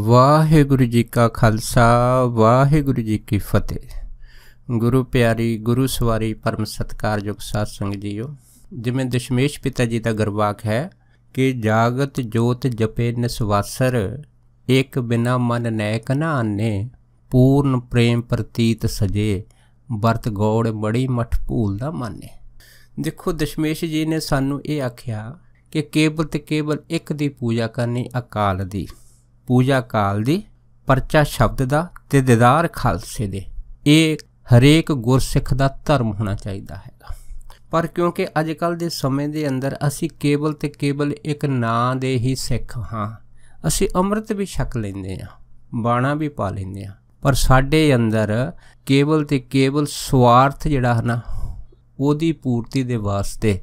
ਵਾਹਿਗੁਰੂ ਜੀ ਕਾ ਖਾਲਸਾ ਵਾਹਿਗੁਰੂ ਜੀ ਕੀ ਫਤਿਹ ਗੁਰੂ ਪਿਆਰੀ ਗੁਰੂ ਸਵਾਰੀ ਪਰਮ ਸਤਕਾਰਯੋਗ ਸਾਧ ਸੰਗ ਜੀਓ ਜਿਵੇਂ ਦਸ਼ਮੇਸ਼ ਪਿਤਾ ਜੀ ਦਾ ਗਰਵਾਕ ਹੈ ਕਿ ਜਾਗਤ ਜੋਤ ਜਪੇ ਨਿਸਵਾਸਰ ਇੱਕ ਬਿਨਾ ਮਨ ਨੈਕ ਨਾ ਆਨੇ ਪੂਰਨ ਪ੍ਰੇਮ ਪ੍ਰਤੀਤ ਸਜੇ ਵਰਤ ਗੋੜ ਬੜੀ ਮਠ ਭੂਲ ਦਾ ਮਾਨੇ ਦੇਖੋ ਦਸ਼ਮੇਸ਼ ਜੀ ਨੇ ਸਾਨੂੰ ਇਹ ਆਖਿਆ ਕਿ ਕੇਵਲ ਤੇ ਕੇਵਲ ਇੱਕ ਦੀ ਪੂਜਾ ਕਰਨੀ ਅਕਾਲ ਦੀ ਪੂਜਾ ਕਾਲ ਦੀ ਪਰਚਾ ਸ਼ਬਦ ਦਾ ਤੇ ਦਿਦਾਰ ਖਾਲਸੇ ਦੇ ਇਹ ਹਰੇਕ ਗੁਰਸਿੱਖ ਦਾ ਧਰਮ ਹੋਣਾ ਚਾਹੀਦਾ ਹੈ ਪਰ ਕਿਉਂਕਿ ਅੱਜ ਕੱਲ ਦੇ ਸਮੇਂ ਦੇ ਅੰਦਰ ਅਸੀਂ ਕੇਵਲ ਤੇ ਕੇਵਲ ਇੱਕ ਨਾਂ ਦੇ ਹੀ ਸਿੱਖ ਹਾਂ ਅਸੀਂ ਅੰਮ੍ਰਿਤ ਵੀ ਛਕ ਲੈਂਦੇ ਆ ਬਾਣਾ ਵੀ ਪਾ ਲੈਂਦੇ ਆ ਪਰ ਸਾਡੇ ਅੰਦਰ ਕੇਵਲ ਤੇ ਕੇਵਲ ਸਵਾਰਥ ਜਿਹੜਾ ਹੈ ਨਾ ਉਹਦੀ ਪੂਰਤੀ ਦੇ ਵਾਸਤੇ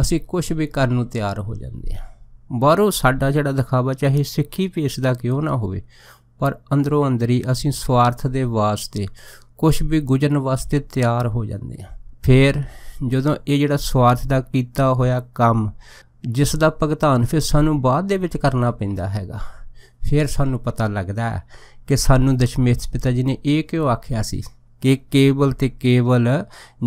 ਅਸੀਂ ਕੁਝ ਵੀ ਕਰਨ ਨੂੰ ਤਿਆਰ ਹੋ ਜਾਂਦੇ ਆ ਬਾਹਰੋਂ ਸਾਡਾ ਜਿਹੜਾ ਦਿਖਾਵਾ ਚਾਹੇ ਸਿੱਖੀ ਭੇਸ ਦਾ ਕਿਉਂ ਨਾ ਹੋਵੇ ਪਰ ਅੰਦਰੋਂ ਅੰਦਰੀ ਅਸੀਂ ਸਵਾਰਥ ਦੇ ਵਾਸਤੇ ਕੁਝ ਵੀ ਗੁਜਰਨ ਵਾਸਤੇ ਤਿਆਰ ਹੋ ਜਾਂਦੇ ਆ ਫਿਰ ਜਦੋਂ ਇਹ ਜਿਹੜਾ ਸਵਾਰਥ ਦਾ ਕੀਤਾ ਹੋਇਆ ਕੰਮ ਜਿਸ ਦਾ ਭਗਤਾਨ ਫਿਰ ਸਾਨੂੰ ਬਾਅਦ ਦੇ ਵਿੱਚ ਕਰਨਾ ਪੈਂਦਾ ਹੈਗਾ ਫਿਰ ਸਾਨੂੰ ਪਤਾ ਲੱਗਦਾ ਕਿ ਸਾਨੂੰ ਦਸ਼ਮੇਸ਼ ਪਿਤਾ ਜੀ ਨੇ ਇਹ ਕਿਉਂ ਆਖਿਆ ਸੀ ਕਿ ਕੇਵਲ ਤੇ ਕੇਵਲ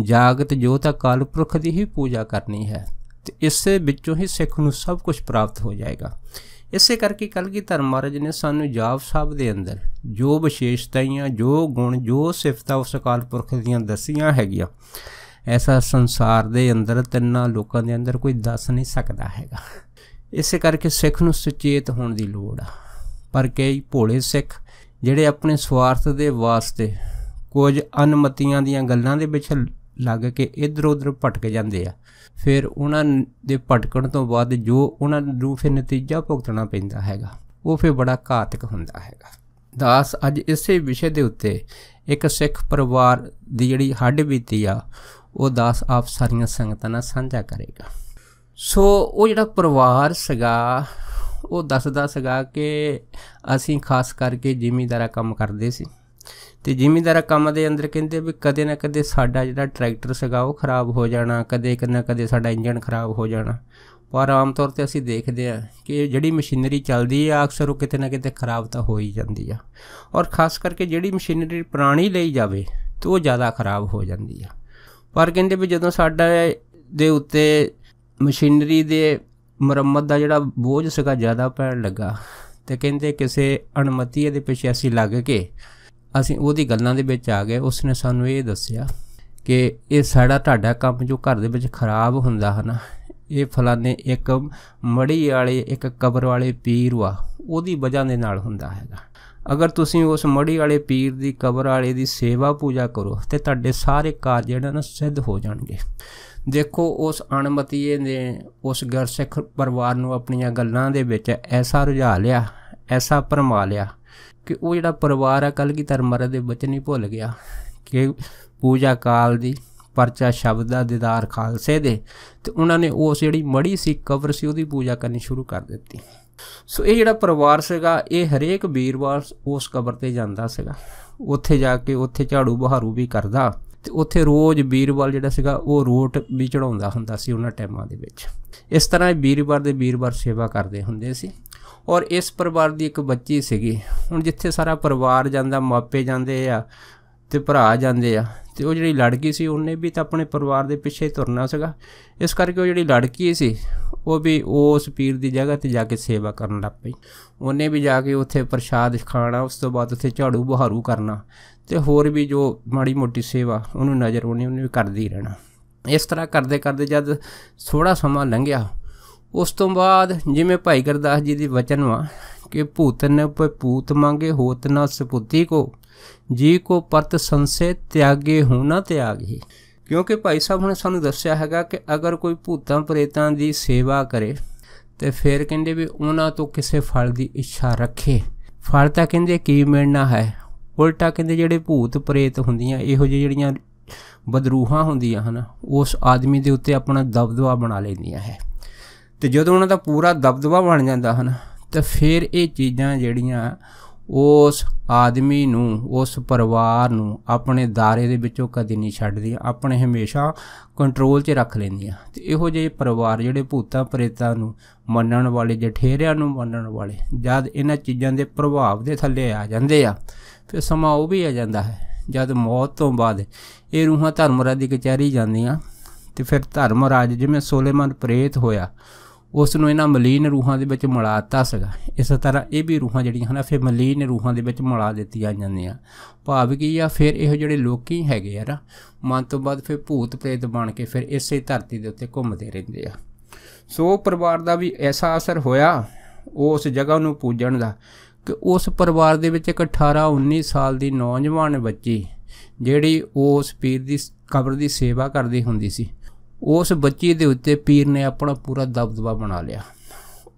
ਜਾਗਤ ਜੋਤ ਅਕਾਲ ਪੁਰਖ ਦੀ ਹੀ ਪੂਜਾ ਕਰਨੀ ਹੈ ਤੇ ਇਸੇ ਵਿੱਚੋਂ ਹੀ ਸਿੱਖ ਨੂੰ ਸਭ ਕੁਝ ਪ੍ਰਾਪਤ ਹੋ ਜਾਏਗਾ ਇਸੇ ਕਰਕੇ ਕਲਗੀਧਰ ਮਹਾਰਾਜ ਨੇ ਸਾਨੂੰ ਜਾਪ ਸਾਹਿਬ ਦੇ ਅੰਦਰ ਜੋ ਵਿਸ਼ੇਸ਼ਤਾਈਆਂ ਜੋ ਗੁਣ ਜੋ ਸਿਫਤਾਂ ਉਸ ਅਕਾਲ ਪੁਰਖ ਦੀਆਂ ਦਸੀਆਂ ਹੈਗੀਆਂ ਐਸਾ ਸੰਸਾਰ ਦੇ ਅੰਦਰ ਤਿੰਨਾਂ ਲੋਕਾਂ ਦੇ ਅੰਦਰ ਕੋਈ ਦੱਸ ਨਹੀਂ ਸਕਦਾ ਹੈਗਾ ਇਸੇ ਕਰਕੇ ਸਿੱਖ ਨੂੰ ਸੁਚੇਤ ਹੋਣ ਦੀ ਲੋੜ ਆ ਪਰ ਕਈ ਭੋਲੇ ਸਿੱਖ ਜਿਹੜੇ ਆਪਣੇ ਸਵਾਰਥ ਦੇ ਵਾਸਤੇ ਕੁਝ ਅਨਮਤੀਆਂ ਦੀਆਂ ਗੱਲਾਂ ਦੇ ਵਿੱਚ ਲੱਗ ਕੇ ਇਧਰ ਉਧਰ ਭਟਕ ਜਾਂਦੇ ਆ ਫਿਰ ਉਹਨਾਂ ਦੇ ਭਟਕਣ ਤੋਂ ਬਾਅਦ ਜੋ ਉਹਨਾਂ ਨੂੰ ਫਿਰ ਨਤੀਜਾ ਭੁਗਤਣਾ ਪੈਂਦਾ ਹੈਗਾ ਉਹ ਫਿਰ ਬੜਾ ਘਾਤਕ ਹੁੰਦਾ ਹੈਗਾ ਦਾਸ ਅੱਜ ਇਸੇ ਵਿਸ਼ੇ ਦੇ ਉੱਤੇ ਇੱਕ ਸਿੱਖ ਪਰਿਵਾਰ ਦੀ ਜਿਹੜੀ ਹੱਡ ਬੀਤੀ ਆ ਉਹ ਦਾਸ ਆਪ ਸਾਰੀਆਂ ਸੰਗਤਾਂ ਨਾਲ ਸਾਂਝਾ ਕਰੇਗਾ ਸੋ ਉਹ ਜਿਹੜਾ ਪਰਿਵਾਰ ਸਗਾ ਉਹ ਦੱਸਦਾ ਸਗਾ ਕਿ ਅਸੀਂ ਖਾਸ ਕਰਕੇ ਜ਼ਿਮੀਦਾਰਾ ਕੰਮ ਕਰਦੇ ਸੀ ਤੇ ਜ਼ਿਮੀਂਦਾਰਾ ਕੰਮ ਦੇ ਅੰਦਰ ਕਹਿੰਦੇ ਵੀ ਕਦੇ ਨਾ ਕਦੇ ਸਾਡਾ ਜਿਹੜਾ ਟਰੈਕਟਰ ਸਗਾ ਉਹ ਖਰਾਬ ਹੋ ਜਾਣਾ ਕਦੇ ਨਾ ਕਦੇ ਸਾਡਾ ਇੰਜਨ ਖਰਾਬ ਹੋ ਜਾਣਾ ਪਰ ਆਮ ਤੌਰ ਤੇ ਅਸੀਂ ਦੇਖਦੇ ਆ ਕਿ ਜਿਹੜੀ ਮਸ਼ੀਨਰੀ ਚੱਲਦੀ ਆ ਅਕਸਰ ਉਹ ਕਿਤੇ ਨਾ ਕਿਤੇ ਖਰਾਬ ਤਾਂ ਹੋ ਹੀ ਜਾਂਦੀ ਆ ਔਰ ਖਾਸ ਕਰਕੇ ਜਿਹੜੀ ਮਸ਼ੀਨਰੀ ਪੁਰਾਣੀ ਲਈ ਜਾਵੇ ਤੇ ਉਹ ਜ਼ਿਆਦਾ ਖਰਾਬ ਹੋ ਜਾਂਦੀ ਆ ਪਰ ਕਹਿੰਦੇ ਵੀ ਜਦੋਂ ਸਾਡਾ ਦੇ ਉੱਤੇ ਮਸ਼ੀਨਰੀ ਦੇ ਮੁਰੰਮਤ ਦਾ ਜਿਹੜਾ ਬੋਝ ਸਗਾ ਜ਼ਿਆਦਾ ਪੈਣ ਲੱਗਾ ਤੇ ਕਹਿੰਦੇ ਕਿਸੇ ਅਣਮਤੀ ਦੇ ਪਿੱਛੇ ਅਸੀਂ ਲੱਗ ਕੇ ਅਸੀਂ ਉਹਦੀ ਗੱਲਾਂ ਦੇ ਵਿੱਚ ਆ ਗਏ ਉਸਨੇ ਸਾਨੂੰ ਇਹ ਦੱਸਿਆ ਕਿ ਇਹ ਸਾਡਾ ਤੁਹਾਡਾ ਕੰਮ ਜੋ ਘਰ ਦੇ ਵਿੱਚ ਖਰਾਬ ਹੁੰਦਾ ਹਨਾ ਇਹ ਫਲਾਣੇ ਇੱਕ ਮੜੀ ਵਾਲੇ ਇੱਕ ਕਬਰ ਵਾਲੇ ਪੀਰ ਵਾ ਉਹਦੀ ਵਜ੍ਹਾ ਦੇ ਨਾਲ ਹੁੰਦਾ ਹੈਗਾ ਅਗਰ ਤੁਸੀਂ ਉਸ ਮੜੀ ਵਾਲੇ ਪੀਰ ਦੀ ਕਬਰ ਵਾਲੇ ਦੀ ਸੇਵਾ ਪੂਜਾ ਕਰੋ ਤੇ ਤੁਹਾਡੇ ਸਾਰੇ ਕਾਰਜ ਜਿਹੜਾ ਨਾ ਸਿੱਧ ਹੋ ਜਾਣਗੇ ਦੇਖੋ ਉਸ ਅਣਮਤੀਏ ਨੇ ਉਸ ਗਰਸਿੱਖ ਪਰਿਵਾਰ ਨੂੰ ਆਪਣੀਆਂ ਗੱਲਾਂ ਦੇ ਵਿੱਚ ਐਸਾ ਰੁਝਾ ਲਿਆ ਐਸਾ ਪਰਮਾ ਲਿਆ ਕਿ ਉਹ ਜਿਹੜਾ ਪਰਿਵਾਰ ਆ ਕੱਲ ਕੀ ਧਰਮਰ ਦੇ ਬਚਨ ਹੀ ਭੁੱਲ ਗਿਆ ਕਿ ਪੂਜਾ ਕਾਲ ਦੀ ਪਰਚਾ ਸ਼ਬਦ ਦਾ ਦੀਦਾਰ ਖਾਲਸੇ ਦੇ ਤੇ ਉਹਨਾਂ ਨੇ ਉਸ ਜਿਹੜੀ ਮੜੀ ਸੀ ਕਬਰ ਸੀ ਉਹਦੀ ਪੂਜਾ ਕਰਨੀ ਸ਼ੁਰੂ ਕਰ ਦਿੱਤੀ ਸੋ ਇਹ ਜਿਹੜਾ ਪਰਿਵਾਰ ਸੀਗਾ ਇਹ ਹਰੇਕ ਵੀਰਵਾਰ ਉਸ ਕਬਰ ਤੇ ਜਾਂਦਾ ਸੀਗਾ ਉੱਥੇ ਜਾ ਕੇ ਉੱਥੇ ਝਾੜੂ ਬਹਾਰੂ ਵੀ ਕਰਦਾ ਤੇ ਉੱਥੇ ਰੋਜ਼ ਵੀਰਵਾਰ ਜਿਹੜਾ ਸੀਗਾ ਉਹ ਰੋਟ ਵੀ ਚੜਾਉਂਦਾ ਹੁੰਦਾ ਸੀ ਉਹਨਾਂ ਟਾਈਮਾਂ ਦੇ ਵਿੱਚ ਇਸ ਤਰ੍ਹਾਂ ਇਹ ਵੀਰਵਾਰ ਦੇ ਵੀਰਵਾਰ ਸੇਵਾ ਕਰਦੇ ਹੁੰਦੇ ਸੀ ਔਰ ਇਸ ਪਰਿਵਾਰ ਦੀ ਇੱਕ ਬੱਚੀ ਸੀਗੀ ਹੁਣ ਜਿੱਥੇ ਸਾਰਾ ਪਰਿਵਾਰ ਜਾਂਦਾ ਮਾਪੇ ਜਾਂਦੇ ਆ ਤੇ ਭਰਾ ਜਾਂਦੇ ਆ ਤੇ ਉਹ ਜਿਹੜੀ ਲੜਕੀ ਸੀ ਉਹਨੇ ਵੀ ਤਾਂ ਆਪਣੇ ਪਰਿਵਾਰ ਦੇ ਪਿੱਛੇ ਤੁਰਨਾ ਸੀਗਾ ਇਸ ਕਰਕੇ ਉਹ ਜਿਹੜੀ ਲੜਕੀ ਸੀ ਉਹ ਵੀ ਉਸ ਪੀਰ ਦੀ ਜਗ੍ਹਾ ਤੇ ਜਾ ਕੇ ਸੇਵਾ ਕਰਨ ਲੱਗ ਪਈ ਉਹਨੇ ਵੀ ਜਾ ਕੇ ਉੱਥੇ ਪ੍ਰਸ਼ਾਦ ਖਾਣਾ ਉਸ ਤੋਂ ਬਾਅਦ ਉੱਥੇ ਝਾੜੂ ਬਹਾਰੂ ਕਰਨਾ ਤੇ ਹੋਰ ਵੀ ਜੋ ਮਾੜੀ ਮੋਟੀ ਸੇਵਾ ਉਹਨੂੰ ਨਜ਼ਰ ਆਉਣੀ ਉਹਨੇ ਵੀ ਕਰਦੀ ਰਹਿਣਾ ਇਸ ਤਰ੍ਹਾਂ ਕਰਦੇ ਕਰਦੇ ਜਦ ਥੋੜਾ ਸਮਾਂ ਲੰਘਿਆ ਉਸ ਤੋਂ ਬਾਅਦ ਜਿਵੇਂ ਭਾਈ ਗੁਰਦਾਸ ਜੀ ਦੀ ਵਚਨ ਵਾ ਕਿ ਭੂਤਨ ਪੇ ਭੂਤ ਮੰਗੇ ਹੋਤ ਨਾ ਸੁਪੁੱਤੀ ਕੋ ਜੀ ਕੋ ਪਰਤ ਸੰਸੇ ਤਿਆਗੇ ਹੋ ਨਾ ਤਿਆਗੀ ਕਿਉਂਕਿ ਭਾਈ ਸਾਹਿਬ ਨੇ ਸਾਨੂੰ ਦੱਸਿਆ ਹੈਗਾ ਕਿ ਅਗਰ ਕੋਈ ਭੂਤਾਂ ਪ੍ਰੇਤਾਂ ਦੀ ਸੇਵਾ ਕਰੇ ਤੇ ਫਿਰ ਕਹਿੰਦੇ ਵੀ ਉਹਨਾਂ ਤੋਂ ਕਿਸੇ ਫਲ ਦੀ ਇੱਛਾ ਰੱਖੇ ਫਲ ਤਾਂ ਕਹਿੰਦੇ ਕੀ ਮਿਲਣਾ ਹੈ ਉਲਟਾ ਕਹਿੰਦੇ ਜਿਹੜੇ ਭੂਤ ਪ੍ਰੇਤ ਹੁੰਦੀਆਂ ਇਹੋ ਜਿਹੇ ਜਿਹੜੀਆਂ ਬਦਰੂਹਾਂ ਹੁੰਦੀਆਂ ਹਨ ਉਸ ਆਦਮੀ ਦੇ ਉੱਤੇ ਆਪਣਾ ਦਬਦਬਾ ਬਣਾ ਲੈਂਦੀਆਂ ਹੈ ਤੇ ਜਦੋਂ ਉਹਨਾਂ ਦਾ ਪੂਰਾ ਦਬਦਬਾ ਬਣ ਜਾਂਦਾ ਹਨ ਤੇ ਫਿਰ ਇਹ ਚੀਜ਼ਾਂ ਜਿਹੜੀਆਂ ਉਸ ਆਦਮੀ ਨੂੰ ਉਸ ਪਰਿਵਾਰ ਨੂੰ ਆਪਣੇ ਦਾਰੇ ਦੇ ਵਿੱਚੋਂ ਕਦੀ ਨਹੀਂ ਛੱਡਦੀਆਂ ਆਪਣੇ ਹਮੇਸ਼ਾ ਕੰਟਰੋਲ 'ਚ ਰੱਖ ਲੈਂਦੀਆਂ ਤੇ ਇਹੋ ਜਿਹੇ ਪਰਿਵਾਰ ਜਿਹੜੇ ਭੂਤਾਂ ਪ੍ਰੇਤਾਂ ਨੂੰ ਮੰਨਣ ਵਾਲੇ ਜਠੇਰਿਆਂ ਨੂੰ ਮੰਨਣ ਵਾਲੇ ਜਦ ਇਹਨਾਂ ਚੀਜ਼ਾਂ ਦੇ ਪ੍ਰਭਾਵ ਦੇ ਥੱਲੇ ਆ ਜਾਂਦੇ ਆ ਫਿਰ ਸਮਾਂ ਉਹ ਵੀ ਆ ਜਾਂਦਾ ਹੈ ਜਦ ਮੌਤ ਤੋਂ ਬਾਅਦ ਇਹ ਰੂਹਾਂ ਧਰਮਰਾ ਦੀ ਕਚਹਿਰੀ ਜਾਂਦੀਆਂ ਤੇ ਫਿਰ ਧਰਮਰਾਜ ਜਿਵੇਂ ਸੋਲੇਮਨ ਪ੍ਰੇਤ ਹੋਇਆ ਉਸ ਨੂੰ ਇਹਨਾਂ ਮਲੀਨ ਰੂਹਾਂ ਦੇ ਵਿੱਚ ਮਿਲਾਤਾ ਸੀਗਾ ਇਸੇ ਤਰ੍ਹਾਂ ਇਹ ਵੀ ਰੂਹਾਂ ਜਿਹੜੀਆਂ ਹਨ ਫਿਰ ਮਲੀਨ ਰੂਹਾਂ ਦੇ ਵਿੱਚ ਮਿਲਾ ਦਿੱਤੀਆਂ ਜਾਂਦੀਆਂ ਭਾਵ ਕੀ ਆ ਫਿਰ ਇਹੋ ਜਿਹੜੇ ਲੋਕੀ ਹੈਗੇ ਆ ਨਾ ਮਨ ਤੋਂ ਬਾਅਦ ਫਿਰ ਭੂਤ ਪ੍ਰੇਤ ਬਣ ਕੇ ਫਿਰ ਇਸੇ ਧਰਤੀ ਦੇ ਉੱਤੇ ਘੁੰਮਦੇ ਰਹਿੰਦੇ ਆ ਸੋ ਪਰਿਵਾਰ ਦਾ ਵੀ ਐਸਾ ਅਸਰ ਹੋਇਆ ਉਸ ਜਗ੍ਹਾ ਨੂੰ ਪੂਜਣ ਦਾ ਕਿ ਉਸ ਪਰਿਵਾਰ ਦੇ ਵਿੱਚ ਇੱਕ 18 19 ਸਾਲ ਦੀ ਨੌਜਵਾਨ ਬੱਚੀ ਜਿਹੜੀ ਉਸ ਪੀਰ ਦੀ ਕਬਰ ਦੀ ਸੇਵਾ ਕਰਦੀ ਹੁੰਦੀ ਸੀ ਉਸ ਬੱਚੀ ਦੇ ਉੱਤੇ ਪੀਰ ਨੇ ਆਪਣਾ ਪੂਰਾ ਦਬਦਬਾ ਬਣਾ ਲਿਆ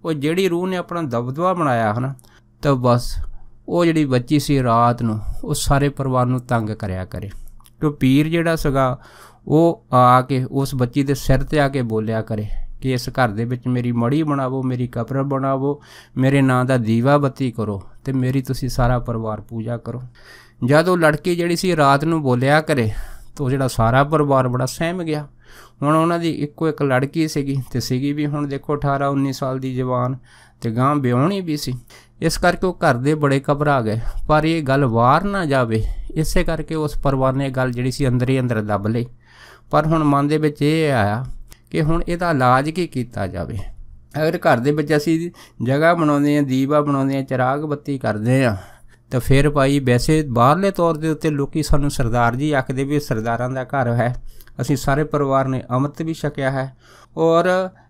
ਉਹ ਜਿਹੜੀ ਰੂਹ ਨੇ ਆਪਣਾ ਦਬਦਬਾ ਬਣਾਇਆ ਹਨ ਤਾਂ ਬਸ ਉਹ ਜਿਹੜੀ ਬੱਚੀ ਸੀ ਰਾਤ ਨੂੰ ਉਹ ਸਾਰੇ ਪਰਿਵਾਰ ਨੂੰ ਤੰਗ ਕਰਿਆ ਕਰੇ ਕਿ ਪੀਰ ਜਿਹੜਾ ਸਗਾ ਉਹ ਆ ਕੇ ਉਸ ਬੱਚੀ ਦੇ ਸਿਰ ਤੇ ਆ ਕੇ ਬੋਲਿਆ ਕਰੇ ਕਿ ਇਸ ਘਰ ਦੇ ਵਿੱਚ ਮੇਰੀ ਮੜੀ ਬਣਾਵੋ ਮੇਰੀ ਕਬਰ ਬਣਾਵੋ ਮੇਰੇ ਨਾਂ ਦਾ ਦੀਵਾ ਬੱਤੀ ਕਰੋ ਤੇ ਮੇਰੀ ਤੁਸੀਂ ਸਾਰਾ ਪਰਿਵਾਰ ਪੂਜਾ ਕਰੋ ਜਦ ਉਹ ਲੜਕੀ ਜਿਹੜੀ ਸੀ ਰਾਤ ਨੂੰ ਬੋਲਿਆ ਕਰੇ ਉਹ ਜਿਹੜਾ ਸਾਰਾ ਪਰਿਵਾਰ ਬੜਾ ਸਹਿਮ ਗਿਆ ਹੁਣ ਉਹਨਾਂ ਦੀ ਇੱਕੋ ਇੱਕ ਲੜਕੀ ਸੀਗੀ ਤੇ ਸੀਗੀ ਵੀ ਹੁਣ ਦੇਖੋ 18 19 ਸਾਲ ਦੀ ਜਵਾਨ ਤੇ ਗਾਂ ਵਿਆਹਣੀ ਵੀ ਸੀ ਇਸ ਕਰਕੇ ਉਹ ਘਰ ਦੇ ਬੜੇ ਘਬਰਾ ਗਏ ਪਰ ਇਹ ਗੱਲ ਵਾਰ ਨਾ ਜਾਵੇ ਇਸੇ ਕਰਕੇ ਉਸ ਪਰਿਵਾਰ ਨੇ ਗੱਲ ਜਿਹੜੀ ਸੀ ਅੰਦਰ ਹੀ ਅੰਦਰ ਦੱਬ ਲਈ ਪਰ ਹੁਣ ਮਨ ਦੇ ਵਿੱਚ ਇਹ ਆਇਆ ਕਿ ਹੁਣ ਇਹਦਾ ਇਲਾਜ ਕੀ ਕੀਤਾ ਜਾਵੇ ਅਗਰ ਘਰ ਦੇ ਵਿੱਚ ਅਸੀਂ ਜਗ੍ਹਾ ਬਣਾਉਂਦੇ ਆਂ ਦੀਵਾ ਬਣਾਉਂਦੇ ਆਂ ਚਿਰਾਗ ਬੱਤੀ ਕਰਦੇ ਆਂ ਤਾਂ ਫਿਰ ਭਾਈ ਵੈਸੇ ਬਾਹਰਲੇ ਤੌਰ ਦੇ ਉੱਤੇ ਲੋਕੀ ਸਾਨੂੰ ਸਰਦਾਰ ਜੀ ਆਖਦੇ ਵੀ ਸਰਦਾਰਾਂ ਦਾ ਘਰ ਹੈ ਅਸੀਂ ਸਾਰੇ ਪਰਿਵਾਰ ਨੇ ਅੰਮ੍ਰਿਤ ਵੀ ਛਕਿਆ ਹੈ ਔਰ